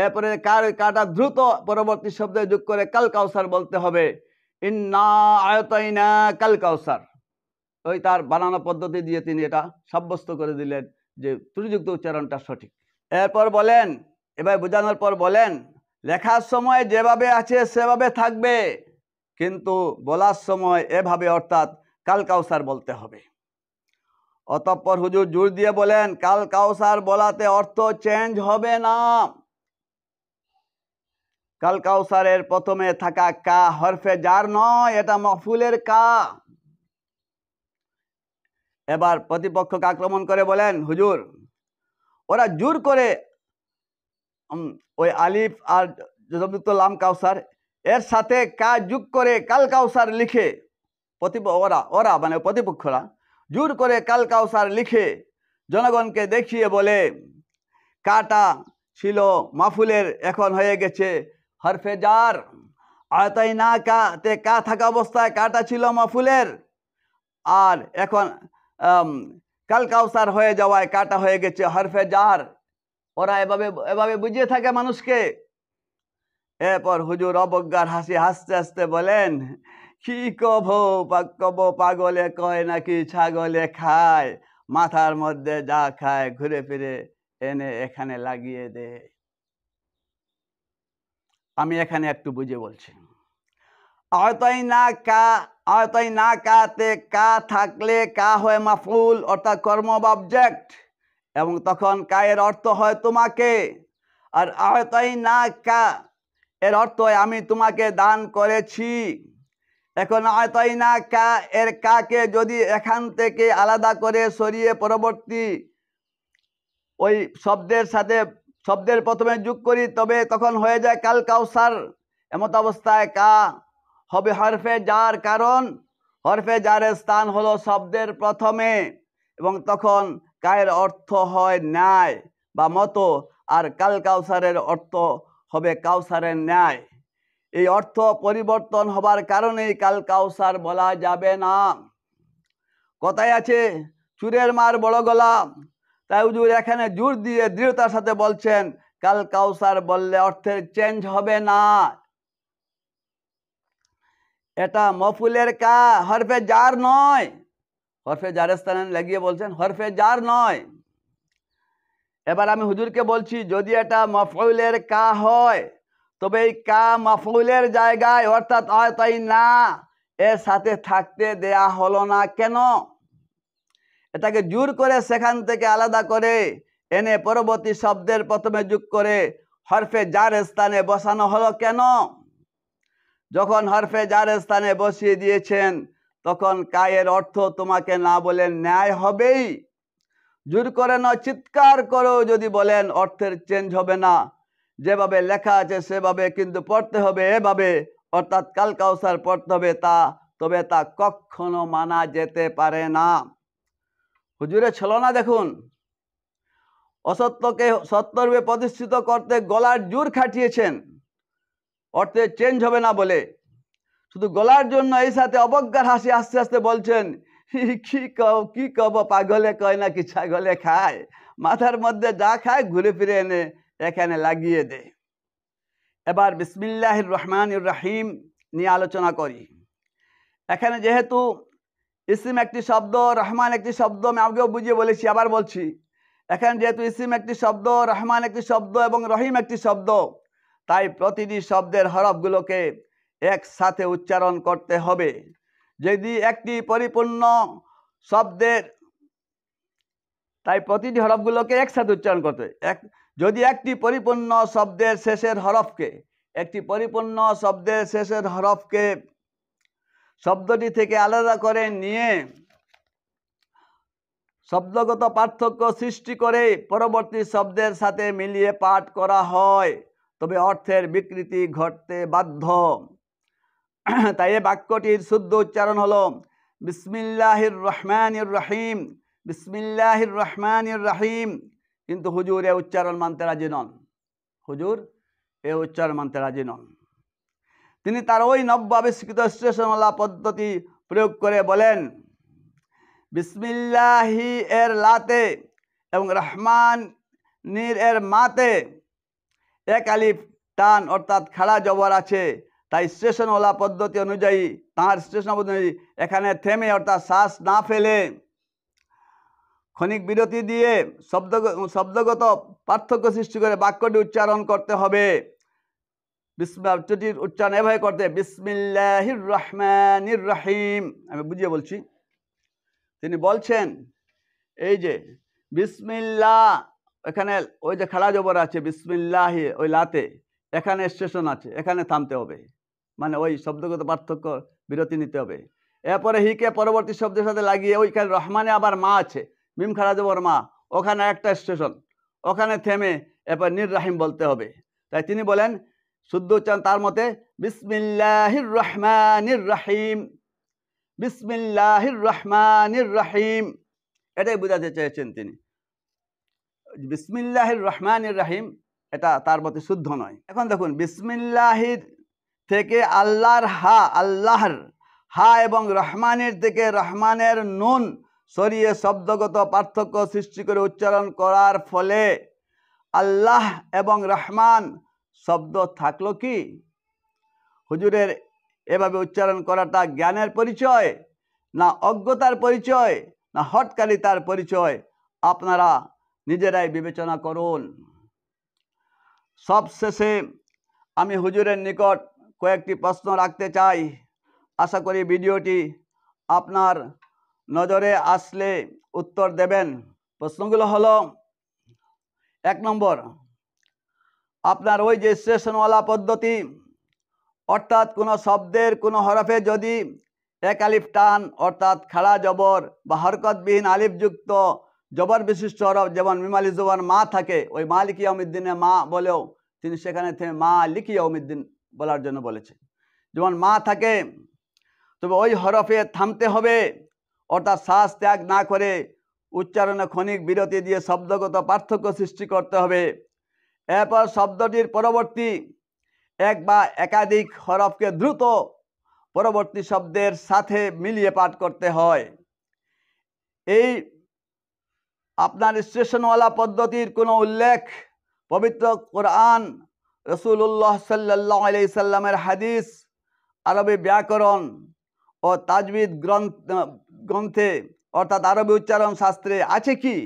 এরপরে কার কাটা দ্রুত পরবর্তী শব্দে যোগ করে কাল কাউসার বলতে হবে ইন্না আয়তাইনা কাল কাউসার ওই তার বানানো পদ্ধতি দিয়ে তিনি এটা সাব্যস্ত করে দিলেন যে ত্রুটিযুক্ত উচ্চারণটা সঠিক এরপর বলেন এবার বোঝানোর পর বলেন লেখার সময় যেভাবে আছে সেভাবে থাকবে কিন্তু বলার সময় এভাবে অর্থাৎ কাল কাউসার বলতে হবে অতঃপর হুজুর জোর দিয়ে বলেন কাল কাউসার বলাতে অর্থ চেঞ্জ হবে না কাল কাউসারের প্রথমে থাকা কা হরফে যার নয় এটা মফুলের কা এবার প্রতিপক্ষকে আক্রমণ করে বলেন হুজুর ওরা জোর করে ওই আলিফ আর যুক্ত লাম কাউসার এর সাথে কা যুগ করে কাল কাউসার লিখে প্রতিপ ওরা ওরা মানে প্রতিপক্ষরা জোর করে কাল কাউসার লিখে জনগণকে দেখিয়ে বলে কাটা ছিল মাফুলের এখন হয়ে গেছে হরফে যার আয়তাই না কা তে কা থাকা অবস্থায় কাটা ছিল মাফুলের আর এখন কাল কাউসার হয়ে যাওয়ায় কাটা হয়ে গেছে হরফে জার ওরা এভাবে এভাবে বুঝিয়ে থাকে মানুষকে এরপর হুজুর অবজ্ঞার হাসি হাসতে হাসতে বলেন কি কব কব পাগলে কয় নাকি ছাগলে খায় মাথার মধ্যে যা খায় ঘুরে ফিরে এনে এখানে লাগিয়ে দে আমি এখানে একটু বুঝে বলছি অতই না কা অতই না কাতে কা থাকলে কা হয় মাফুল অর্থাৎ কর্ম অবজেক্ট এবং তখন কায়ের অর্থ হয় তোমাকে আর আয়তাই না কা এর অর্থ আমি তোমাকে দান করেছি এখন আয়তাই না কা এর কাকে যদি এখান থেকে আলাদা করে সরিয়ে পরবর্তী ওই শব্দের সাথে শব্দের প্রথমে যুগ করি তবে তখন হয়ে যায় কাল কাউসার এমত অবস্থায় কা হবে হরফে যার কারণ হরফে যার স্থান হলো শব্দের প্রথমে এবং তখন কায়ের অর্থ হয় ন্যায় বা মতো আর কাল কাউসারের অর্থ হবে কাউসারের ন্যায় এই অর্থ পরিবর্তন হবার কারণেই কাল কাউসার বলা যাবে না কথায় আছে চুরের মার বড় গলা তাই উজুর এখানে জোর দিয়ে দৃঢ়তার সাথে বলছেন কাল কাউসার বললে অর্থের চেঞ্জ হবে না এটা মফুলের কা হরফে জার নয় হরফে স্থানে লাগিয়ে বলছেন হরফে জার নয় এবার আমি হুজুরকে বলছি যদি এটা মফলের কা হয় তবে এই কা মফলের জায়গায় অর্থাৎ তাই না এর সাথে থাকতে দেয়া হলো না কেন এটাকে জোর করে সেখান থেকে আলাদা করে এনে পরবর্তী শব্দের প্রথমে যুগ করে হরফে জার স্থানে বসানো হলো কেন যখন হরফে জার স্থানে বসিয়ে দিয়েছেন তখন কায়ের অর্থ তোমাকে না বলে ন্যায় হবেই জোর করে না চিৎকার করো যদি বলেন অর্থের চেঞ্জ হবে না যেভাবে লেখা আছে সেভাবে কিন্তু পড়তে হবে এভাবে অর্থাৎ কাল কাউসার পড়তে হবে তা তবে তা কখনো মানা যেতে পারে না হুজুরে না দেখুন অসত্যকে সত্যরূপে প্রতিষ্ঠিত করতে গলার জোর খাটিয়েছেন অর্থে চেঞ্জ হবে না বলে শুধু গলার জন্য এই সাথে অবজ্ঞার হাসি আস্তে আস্তে বলছেন কি কব কি কব পাগলে কয় না কি ছাগলে খায় মাথার মধ্যে যা খায় ঘুরে ফিরে এনে এখানে লাগিয়ে দেয় এবার বিসমিল্লাহ রহমান রাহিম নিয়ে আলোচনা করি এখানে যেহেতু ইসিম একটি শব্দ রহমান একটি শব্দ আমি আগেও বুঝিয়ে বলেছি আবার বলছি এখানে যেহেতু ইসিম একটি শব্দ রহমান একটি শব্দ এবং রহিম একটি শব্দ তাই প্রতিটি শব্দের হরফগুলোকে একসাথে উচ্চারণ করতে হবে যদি একটি পরিপূর্ণ শব্দের তাই প্রতিটি হরফগুলোকে একসাথে উচ্চারণ করতে এক যদি একটি পরিপূর্ণ শব্দের শেষের হরফকে একটি পরিপূর্ণ শব্দের শেষের হরফকে শব্দটি থেকে আলাদা করে নিয়ে শব্দগত পার্থক্য সৃষ্টি করে পরবর্তী শব্দের সাথে মিলিয়ে পাঠ করা হয় তবে অর্থের বিকৃতি ঘটতে বাধ্য তাই বাক্যটির শুদ্ধ উচ্চারণ হলো বিসমিল্লাহির রহমানির রহিম বিসমিল্লাহির রহমানির রহিম কিন্তু হুজুর এ উচ্চারণ মানতে রাজি নন হুজুর এ উচ্চারণ মানতে রাজি নন তিনি তার ওই নব্য আবিষ্কৃত স্টেশনওয়ালা পদ্ধতি প্রয়োগ করে বলেন বিসমিল্লাহি এর লাতে এবং রহমান নির এর মাতে এক আলিফ টান অর্থাৎ খাড়া জবর আছে তাই স্টেশনওয়ালা পদ্ধতি অনুযায়ী তাঁর স্টেশন অনুযায়ী এখানে থেমে অর্থাৎ শ্বাস না ফেলে ক্ষণিক বিরতি দিয়ে শব্দ শব্দগত পার্থক্য সৃষ্টি করে বাক্যটি উচ্চারণ করতে হবে বিস্মটির উচ্চারণ এভাবে করতে বিসমিল্লাহ রহমান রাহিম আমি বুঝিয়ে বলছি তিনি বলছেন এই যে বিসমিল্লা এখানে ওই যে খেলা জবর আছে বিসমিল্লাহ ওই লাতে এখানে স্টেশন আছে এখানে থামতে হবে মানে ওই শব্দগত পার্থক্য বিরতি নিতে হবে এরপরে হিকে পরবর্তী শব্দের সাথে লাগিয়ে ওইখানে রহমানে আবার মা আছে মিম খারাজবর মা ওখানে একটা স্টেশন ওখানে থেমে এরপর নির রাহিম বলতে হবে তাই তিনি বলেন শুদ্ধ উচ্চারণ তার মতে বিসমিল্লাহির রহমানির রাহিম বিসমিল্লাহির রহমানির রাহিম এটাই বোঝাতে চেয়েছেন তিনি বিসমিল্লাহির রহমানির রাহিম এটা তার মতে শুদ্ধ নয় এখন দেখুন বিসমিল্লাহির থেকে আল্লাহর হা আল্লাহর হা এবং রহমানের থেকে রহমানের নুন সরিয়ে শব্দগত পার্থক্য সৃষ্টি করে উচ্চারণ করার ফলে আল্লাহ এবং রহমান শব্দ থাকলো কি হুজুরের এভাবে উচ্চারণ করাটা জ্ঞানের পরিচয় না অজ্ঞতার পরিচয় না হটকারিতার পরিচয় আপনারা নিজেরাই বিবেচনা করুন সবশেষে আমি হুজুরের নিকট কয়েকটি প্রশ্ন রাখতে চাই আশা করি ভিডিওটি আপনার নজরে আসলে উত্তর দেবেন প্রশ্নগুলো হলো এক নম্বর আপনার ওই যে স্টেশনওয়ালা পদ্ধতি অর্থাৎ কোনো শব্দের কোনো হরফে যদি এক আলিফ টান অর্থাৎ খাড়া জবর বা হরকতবিহীন আলিফযুক্ত জবর বিশিষ্ট হরফ যেমন মিমালি জবর মা থাকে ওই মা লিখিয়া অমিদ্দিনে মা বলেও তিনি সেখানে থেকে মা লিখিয়া অমিদ্দিন বলার জন্য বলেছে যেমন মা থাকে তবে ওই হরফে থামতে হবে অর্থাৎ শ্বাস ত্যাগ না করে উচ্চারণে ক্ষণিক বিরতি দিয়ে শব্দগত পার্থক্য সৃষ্টি করতে হবে এরপর শব্দটির পরবর্তী এক বা একাধিক হরফকে দ্রুত পরবর্তী শব্দের সাথে মিলিয়ে পাঠ করতে হয় এই আপনার স্টেশনওয়ালা পদ্ধতির কোনো উল্লেখ পবিত্র কোরআন রসুল্লাহ সাল্লাহ আলি সাল্লামের হাদিস আরবি ব্যাকরণ ও তাজবিদ গ্রন্থ গ্রন্থে অর্থাৎ আরবি উচ্চারণ শাস্ত্রে আছে কি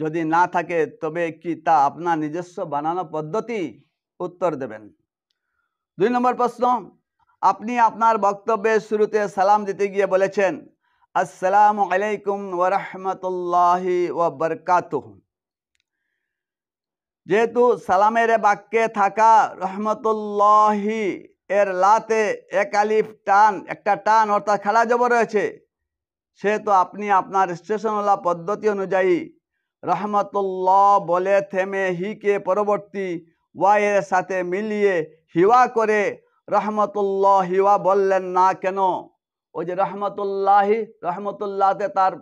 যদি না থাকে তবে কি তা আপনার নিজস্ব বানানো পদ্ধতি উত্তর দেবেন দুই নম্বর প্রশ্ন আপনি আপনার বক্তব্যের শুরুতে সালাম দিতে গিয়ে বলেছেন আসসালামু আলাইকুম ওরহমতুল্লাহি ওবরকাতুহ যেহেতু সালামের বাক্যে থাকা রহমতুল্লাহি এর লাতে এক আলিফ টান একটা টান অর্থাৎ খেলা জব রয়েছে সেহেতু আপনি আপনার স্টেশনওয়ালা পদ্ধতি অনুযায়ী রহমতুল্লাহ বলে থেমে হিকে পরবর্তী ওয়াইয়ের সাথে মিলিয়ে হিওয়া করে রহমতুল্লাহ হিওয়া বললেন না কেন ওই যে রহমতুল্লাহি রহমতুল্লাহতে তার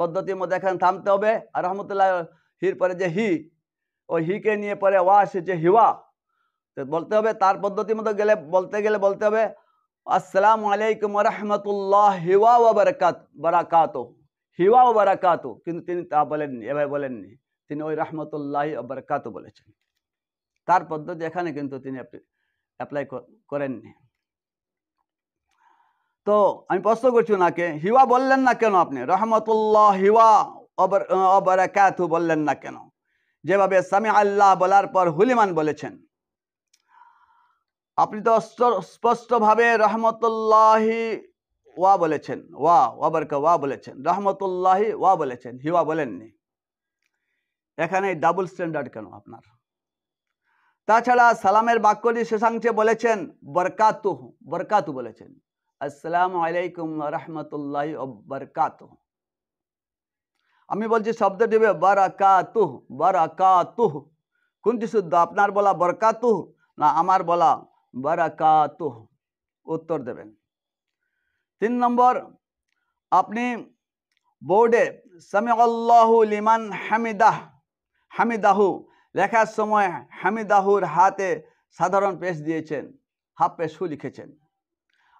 পদ্ধতির মধ্যে এখানে থামতে হবে আর রহমতুল্লাহ হির পরে যে হি ও হিকে নিয়ে পরে ওয়া এসেছে হিওয়া বলতে হবে তার পদ্ধতি মতো গেলে বলতে গেলে বলতে হবে আসসালামু আলাইকুম রহমতুল্লাহ হিওয়া ও বারাকাত বারাকাত হিওয়া ও বারাকাত কিন্তু তিনি তা বলেননি এভাবে বলেননি তিনি ওই রহমতুল্লাহ ও বারাকাত বলেছেন তার পদ্ধতি এখানে কিন্তু তিনি অ্যাপ্লাই করেননি তো আমি প্রশ্ন করছি ওনাকে হিওয়া বললেন না কেন আপনি রহমতুল্লাহ হিওয়া অবরাকাতু বললেন না কেন যেভাবে সামি আল্লাহ বলার পর হুলিমান বলেছেন আপনি তো স্পষ্টভাবে রহমতুল্লাহি ওয়া বলেছেন ওয়া ওয়াবারকা ওয়া বলেছেন রহমতুল্লাহি ওয়া বলেছেন হিওয়া বলেননি এখানে ডাবল স্ট্যান্ডার্ড কেন আপনার তাছাড়া সালামের বাক্যটি শেষাংশে বলেছেন বরকাতু বরকাতু বলেছেন আসসালামু আলাইকুম রহমতুল্লাহ বরকাতু আমি বলছি শব্দ দেবে বারাকাতুহ বারাকাতুহ কোনটি শুদ্ধ আপনার বলা বরকাতুহ না আমার বলা বারাকাতুহ উত্তর দেবেন তিন নম্বর আপনি বোর্ডে সামিউল্লাহু লিমান হামিদাহ হামিদাহু লেখার সময় হামিদাহুর হাতে সাধারণ পেশ দিয়েছেন হাফ পেশ লিখেছেন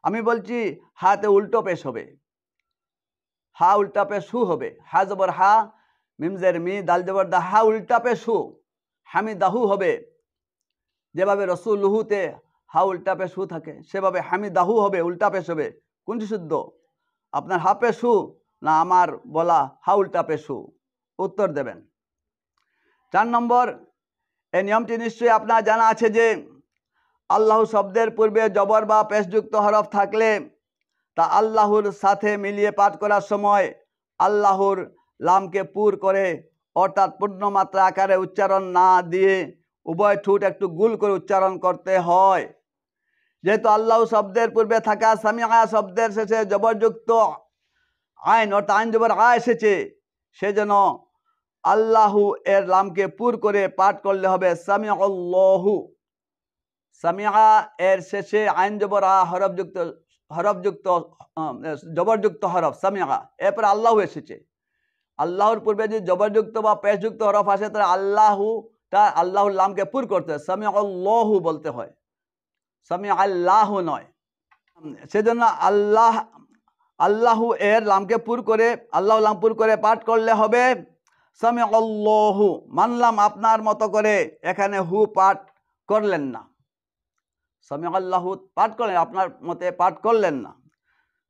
আমি বলছি হাতে উল্টো পেশ হবে হা উল্টা পে হু হবে হা জবর হা মিমজের মি দাল জবর দা হা উল্টা পে হু হামি দাহু হবে যেভাবে লুহুতে হা উল্টা পেশ থাকে সেভাবে হামি দাহু হবে উল্টা পেশ হবে কোনটি শুদ্ধ আপনার হা পেশ না আমার বলা হা উল্টা পেশ উত্তর দেবেন চার নম্বর এই নিয়মটি নিশ্চয়ই আপনার জানা আছে যে আল্লাহ শব্দের পূর্বে জবর বা পেশযুক্ত হরফ থাকলে তা আল্লাহর সাথে মিলিয়ে পাঠ করার সময় আল্লাহর লামকে পুর করে অর্থাৎ পূর্ণমাত্রা আকারে উচ্চারণ না দিয়ে উভয় ঠুট একটু গুল করে উচ্চারণ করতে হয় যেহেতু আল্লাহ শব্দের পূর্বে থাকা সামিয়া শব্দের শেষে জবরযুক্ত আইন অর্থাৎ আইন জবর আ এসেছে সে যেন আল্লাহু এর লামকে পুর করে পাঠ করলে হবে সামিয়াল্লাহু সামিয়া এর শেষে আইন জবর আ হরফযুক্ত হরফযুক্ত জবরযুক্ত হরফ সামিয়া এরপরে আল্লাহ এসেছে আল্লাহর পূর্বে যদি জবরযুক্ত বা পেশযুক্ত হরফ আসে তাহলে আল্লাহু তা আল্লাহুল্লামকে পুর করতে হয় সামিয়া আল্লাহু বলতে হয় সামিয়া আল্লাহ নয় সেজন্য আল্লাহ আল্লাহু এর লামকে পুর করে আল্লাহ লাম পুর করে পাঠ করলে হবে সামি আল্লাহু মানলাম আপনার মতো করে এখানে হু পাঠ করলেন না সামি আল্লাহ পাঠ করলেন আপনার মতে পাঠ করলেন না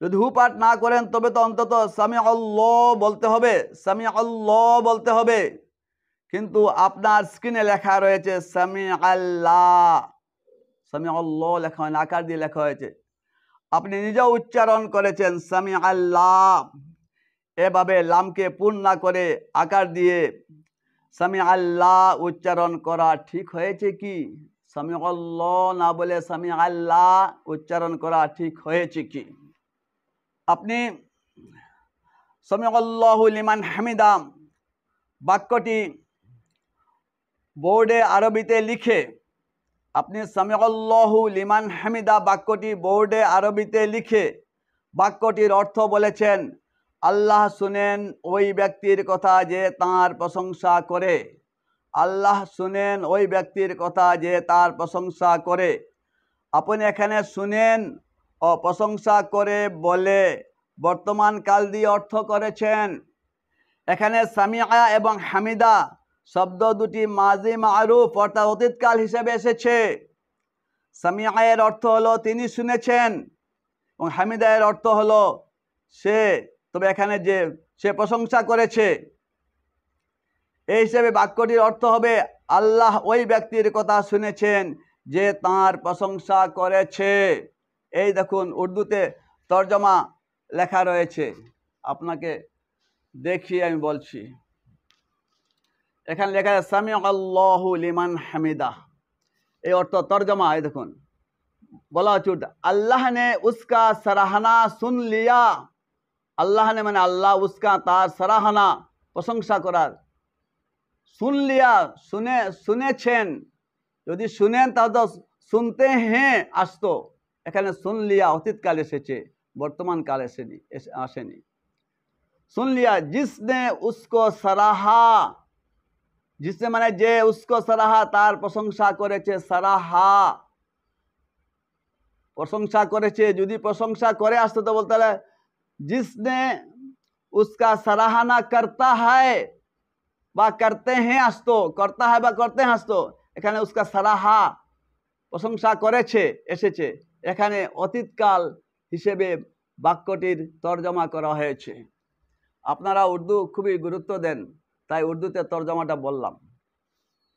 যদি হু পাঠ না করেন তবে তো অন্তত সামি আল্লাহ বলতে হবে সামি আল্লাহ বলতে হবে কিন্তু আপনার স্ক্রিনে লেখা রয়েছে সামি আল্লাহ সামি আল্লাহ লেখা হয় আকার দিয়ে লেখা হয়েছে আপনি নিজেও উচ্চারণ করেছেন সামি আল্লাহ এভাবে লামকে পূর্ণ না করে আকার দিয়ে সামি আল্লাহ উচ্চারণ করা ঠিক হয়েছে কি স্বামী অল্লাহ না বলে স্বামী আল্লাহ উচ্চারণ করা ঠিক হয়েছে কি আপনি স্বামী লিমান হামিদাম বাক্যটি বোর্ডে আরবিতে লিখে আপনি সামিউল্লাহু লিমান হামিদা বাক্যটি বোর্ডে আরবিতে লিখে বাক্যটির অর্থ বলেছেন আল্লাহ শুনেন ওই ব্যক্তির কথা যে তাঁর প্রশংসা করে আল্লাহ শুনেন ওই ব্যক্তির কথা যে তার প্রশংসা করে আপনি এখানে শুনেন ও প্রশংসা করে বলে বর্তমান কাল দিয়ে অর্থ করেছেন এখানে সামিয়া এবং হামিদা শব্দ দুটি মাজি মারুফ অর্থাৎ অতীতকাল হিসেবে এসেছে সামিয়ায়ের অর্থ হলো তিনি শুনেছেন এবং হামিদায়ের অর্থ হলো সে তবে এখানে যে সে প্রশংসা করেছে এই হিসেবে বাক্যটির অর্থ হবে আল্লাহ ওই ব্যক্তির কথা শুনেছেন যে তার প্রশংসা করেছে এই দেখুন উর্দুতে তর্জমা লেখা রয়েছে আপনাকে দেখিয়ে আমি বলছি এখানে লেখা আছে সামি আল্লাহ লিমান হামিদা এই অর্থ তর্জমা এই দেখুন বলা উচিত আল্লাহ নে উস্কা সারাহানা শুন লিয়া আল্লাহ নে মানে আল্লাহ উস্কা তার সারাহানা প্রশংসা করার শুনলিয়া শুনে শুনেছেন যদি শুনেন তাহলে শুনতে হ্যাঁ আসতো এখানে শুনলিয়া অতীতকাল এসেছে বর্তমান কাল এসেনি আসেনি শুনলিয়া জিসনে উস্কো সারাহা জিসনে মানে যে উস্কো সারাহা তার প্রশংসা করেছে সারাহা প্রশংসা করেছে যদি প্রশংসা করে আসতো তো বলতে জিসনে উস্কা সারাহানা করতা হয় বা করতে হ্যাঁ আসত কর্তা হয় বা করতে হ্যাঁ আসতো এখানে উসকা সারাহা প্রশংসা করেছে এসেছে এখানে অতীতকাল হিসেবে বাক্যটির তর্জমা করা হয়েছে আপনারা উর্দু খুবই গুরুত্ব দেন তাই উর্দুতে তর্জমাটা বললাম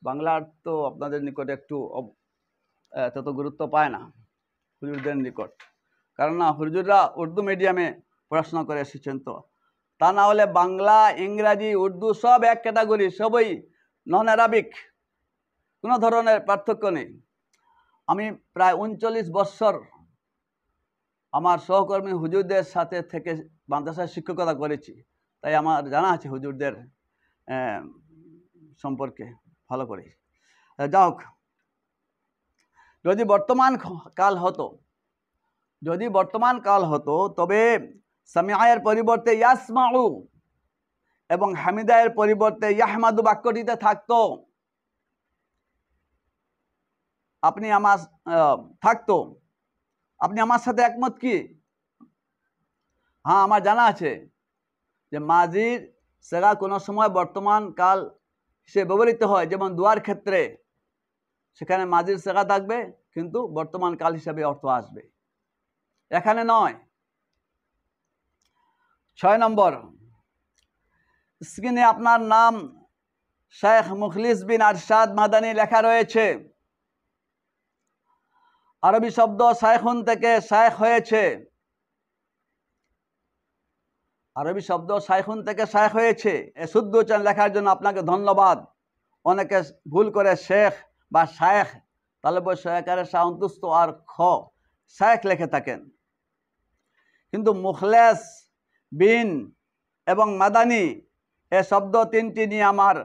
বাংলার তো আপনাদের নিকট একটু তত গুরুত্ব পায় না হুজুরদের নিকট কারণ না হুজুররা উর্দু মিডিয়ামে পড়াশোনা করে এসেছেন তো তা না হলে বাংলা ইংরাজি উর্দু সব এক ক্যাটাগরি সবই নন অ্যারাবিক কোনো ধরনের পার্থক্য নেই আমি প্রায় উনচল্লিশ বৎসর আমার সহকর্মী হুজুরদের সাথে থেকে মাদ্রাসায় শিক্ষকতা করেছি তাই আমার জানা আছে হুজুরদের সম্পর্কে ভালো করে যা হোক যদি বর্তমান কাল হতো যদি বর্তমান কাল হতো তবে সামিয়ায়ের পরিবর্তে ইয়াসমাউ এবং হামিদায়ের পরিবর্তে ইয়াহমাদু বাক্যটিতে থাকত আপনি আমার থাকতো আপনি আমার সাথে একমত কি হ্যাঁ আমার জানা আছে যে মাজির সেরা কোনো সময় বর্তমান কাল সে ব্যবহৃত হয় যেমন দুয়ার ক্ষেত্রে সেখানে মাজির সেরা থাকবে কিন্তু বর্তমান কাল হিসাবে অর্থ আসবে এখানে নয় ছয় নম্বর স্ক্রিনে আপনার নাম শেখ মুখলিস বিন আরশাদ মাদানি লেখা রয়েছে আরবি শব্দ শায়খুন থেকে শায়খ হয়েছে আরবি শব্দ শায়খুন থেকে শায়খ হয়েছে এ শুদ্ধ উচ্চারণ লেখার জন্য আপনাকে ধন্যবাদ অনেকে ভুল করে শেখ বা শায়খ তাহলে শেখারে সন্তুষ্ট আর খ শেখ লেখে থাকেন কিন্তু মুখলেশ বিন এবং মাদানি এ শব্দ তিনটি নিয়ে আমার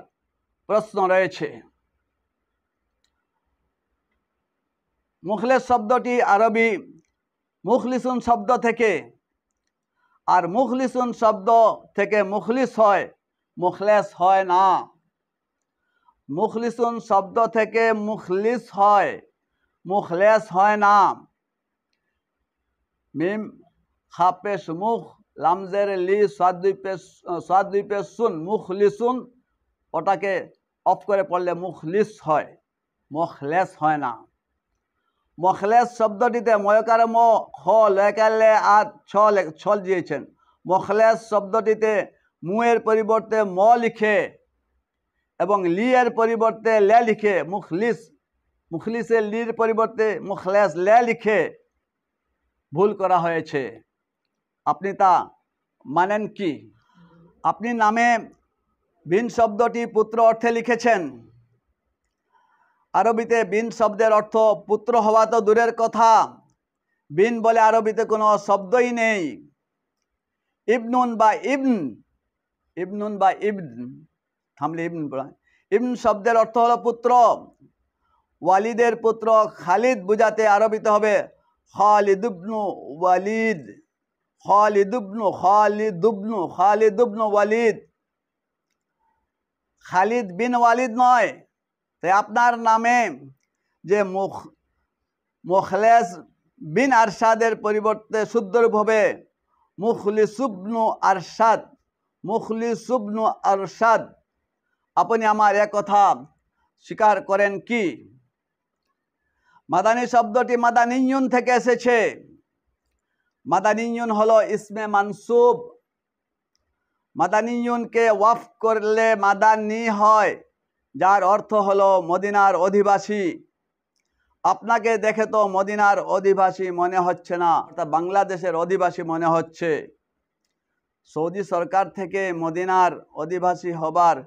প্রশ্ন রয়েছে মুখলেস শব্দটি আরবি মুখলিসুন শব্দ থেকে আর মুখলিসুন শব্দ থেকে মুখলিস হয় মুখলেস হয় না মুখলিসুন শব্দ থেকে মুখলিস হয় মুখলেস হয় না মিম খাপেশ মুখ লামজের লি সাদ্বীপে সাদ্বীপে সুন লিসুন ওটাকে অফ করে পড়লে মুখ লিস হয় মখলেস হয় না মখলেস শব্দটিতে ময়কার ম খ লেকালে আর ছ ছল দিয়েছেন মখলেস শব্দটিতে মুয়ের পরিবর্তে ম লিখে এবং লি এর পরিবর্তে লে লিখে মুখলিস মুখলিসের লির পরিবর্তে মুখলেস লে লিখে ভুল করা হয়েছে আপনি তা মানেন কি আপনি নামে বিন শব্দটি পুত্র অর্থে লিখেছেন আরবিতে বিন শব্দের অর্থ পুত্র হওয়া তো দূরের কথা বিন বলে আরবিতে কোনো শব্দই নেই ইবনুন বা ইবন ইবনুন বা ইবন থামলে ইবন ইবন শব্দের অর্থ হলো পুত্র ওয়ালিদের পুত্র খালিদ বুঝাতে আরবিতে হবে খালিদ ইবনু ওয়ালিদ খালিদুবনু খালিদ খালিদুবনু ওয়ালিদ খালিদ বিন ওয়ালিদ নয় তাই আপনার নামে যে মুখ মুখলেস বিন আরশাদের পরিবর্তে শুদ্ধরূপ হবে মুখলিসুবনু আরশাদ মুখলিসুবনু আরশাদ আপনি আমার কথা স্বীকার করেন কি মাদানী শব্দটি মাদানীয়ন থেকে এসেছে মাদানিয়ন হলো ইসমে মানসুব মাদানিয়নকে ওয়াফ করলে মাদানি হয় যার অর্থ হলো মদিনার অধিবাসী আপনাকে দেখে তো মদিনার অধিবাসী মনে হচ্ছে না অর্থাৎ বাংলাদেশের অধিবাসী মনে হচ্ছে সৌদি সরকার থেকে মদিনার অধিবাসী হবার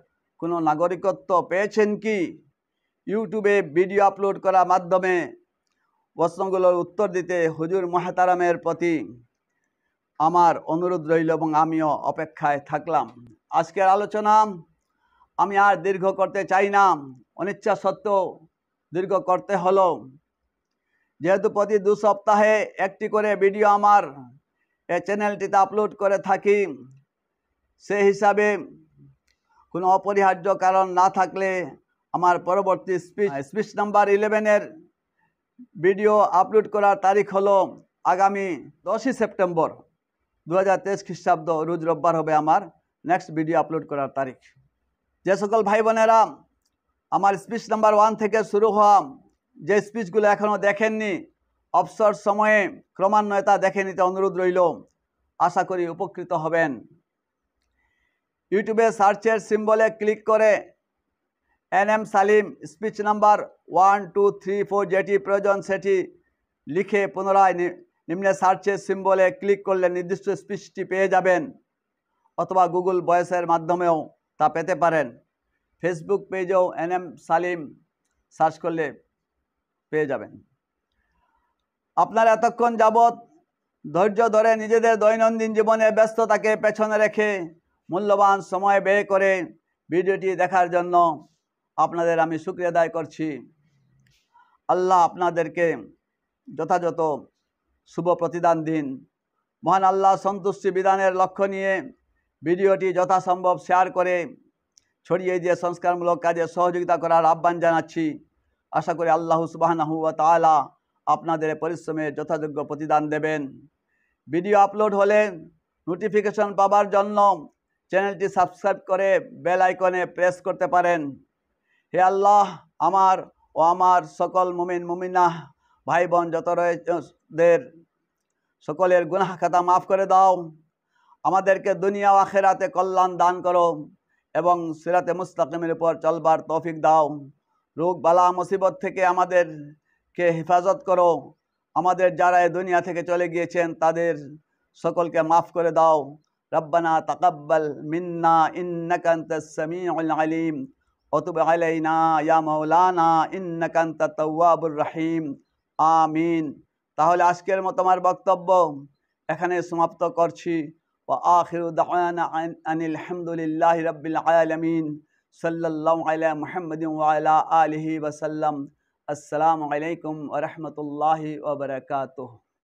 কোনো নাগরিকত্ব পেয়েছেন কি ইউটিউবে ভিডিও আপলোড করার মাধ্যমে প্রশ্নগুলোর উত্তর দিতে হুজুর মহাতারামের প্রতি আমার অনুরোধ রইল এবং আমিও অপেক্ষায় থাকলাম আজকের আলোচনা আমি আর দীর্ঘ করতে চাই না অনিচ্ছা সত্ত্বেও দীর্ঘ করতে হলো যেহেতু প্রতি দু সপ্তাহে একটি করে ভিডিও আমার এই চ্যানেলটিতে আপলোড করে থাকি সে হিসাবে কোনো অপরিহার্য কারণ না থাকলে আমার পরবর্তী স্পিচ স্পিচ নাম্বার ইলেভেনের ভিডিও আপলোড করার তারিখ হল আগামী দশই সেপ্টেম্বর দু হাজার তেইশ খ্রিস্টাব্দ রোজ রোববার হবে আমার নেক্সট ভিডিও আপলোড করার তারিখ যে সকল ভাই বোনেরা আমার স্পিচ নাম্বার ওয়ান থেকে শুরু হওয়া যে স্পিচগুলো এখনও দেখেননি অবসর সময়ে ক্রমান্বয়ে তা দেখে নিতে অনুরোধ রইল আশা করি উপকৃত হবেন ইউটিউবে সার্চের সিম্বলে ক্লিক করে N M Salim speech number one two three four যেটি প্রয়োজন সেটি লিখে পুনরায় নিম্নে সার্চের সিম্বলে ক্লিক করলে নির্দিষ্ট স্পিচটি পেয়ে যাবেন অথবা গুগল ভয়েসের মাধ্যমেও তা পেতে পারেন ফেসবুক পেজেও এন এম সালিম সার্চ করলে পেয়ে যাবেন আপনারা এতক্ষণ যাবৎ ধৈর্য ধরে নিজেদের দৈনন্দিন জীবনে ব্যস্ততাকে পেছনে রেখে মূল্যবান সময় ব্যয় করে ভিডিওটি দেখার জন্য আপনাদের আমি শুক্রিয়া আদায় করছি আল্লাহ আপনাদেরকে যথাযথ শুভ প্রতিদান দিন মহান আল্লাহ সন্তুষ্টি বিধানের লক্ষ্য নিয়ে ভিডিওটি যথাসম্ভব শেয়ার করে ছড়িয়ে দিয়ে সংস্কারমূলক কাজে সহযোগিতা করার আহ্বান জানাচ্ছি আশা করি আল্লাহ সুবাহানাহুয়া তালা আপনাদের পরিশ্রমে যথাযোগ্য প্রতিদান দেবেন ভিডিও আপলোড হলে নোটিফিকেশন পাবার জন্য চ্যানেলটি সাবস্ক্রাইব করে বেল আইকনে প্রেস করতে পারেন হে আল্লাহ আমার ও আমার সকল মুমিন মুমিনা ভাই বোন যত রয়েছেদের সকলের গুনাহ খাতা মাফ করে দাও আমাদেরকে দুনিয়া আখেরাতে কল্যাণ দান করো এবং সিরাতে মুস্তাকিমের উপর চলবার তৌফিক দাও রোগ বালা মুসিবত থেকে আমাদেরকে হেফাজত করো আমাদের যারা এ দুনিয়া থেকে চলে গিয়েছেন তাদের সকলকে মাফ করে দাও রব্বানা তাকাব্বাল মিন্না ইন্নাকান্তাস সামিউল আলিম وتب علينا يا مولانا انك انت التواب الرحيم امين তাহলে আজকের মতো আমার বক্তব্য এখানে সমাপ্ত করছি وآخر دعوانا أن الحمد لله رب العالمين صلى الله على محمد وعلى آله وسلم السلام عليكم ورحمة الله وبركاته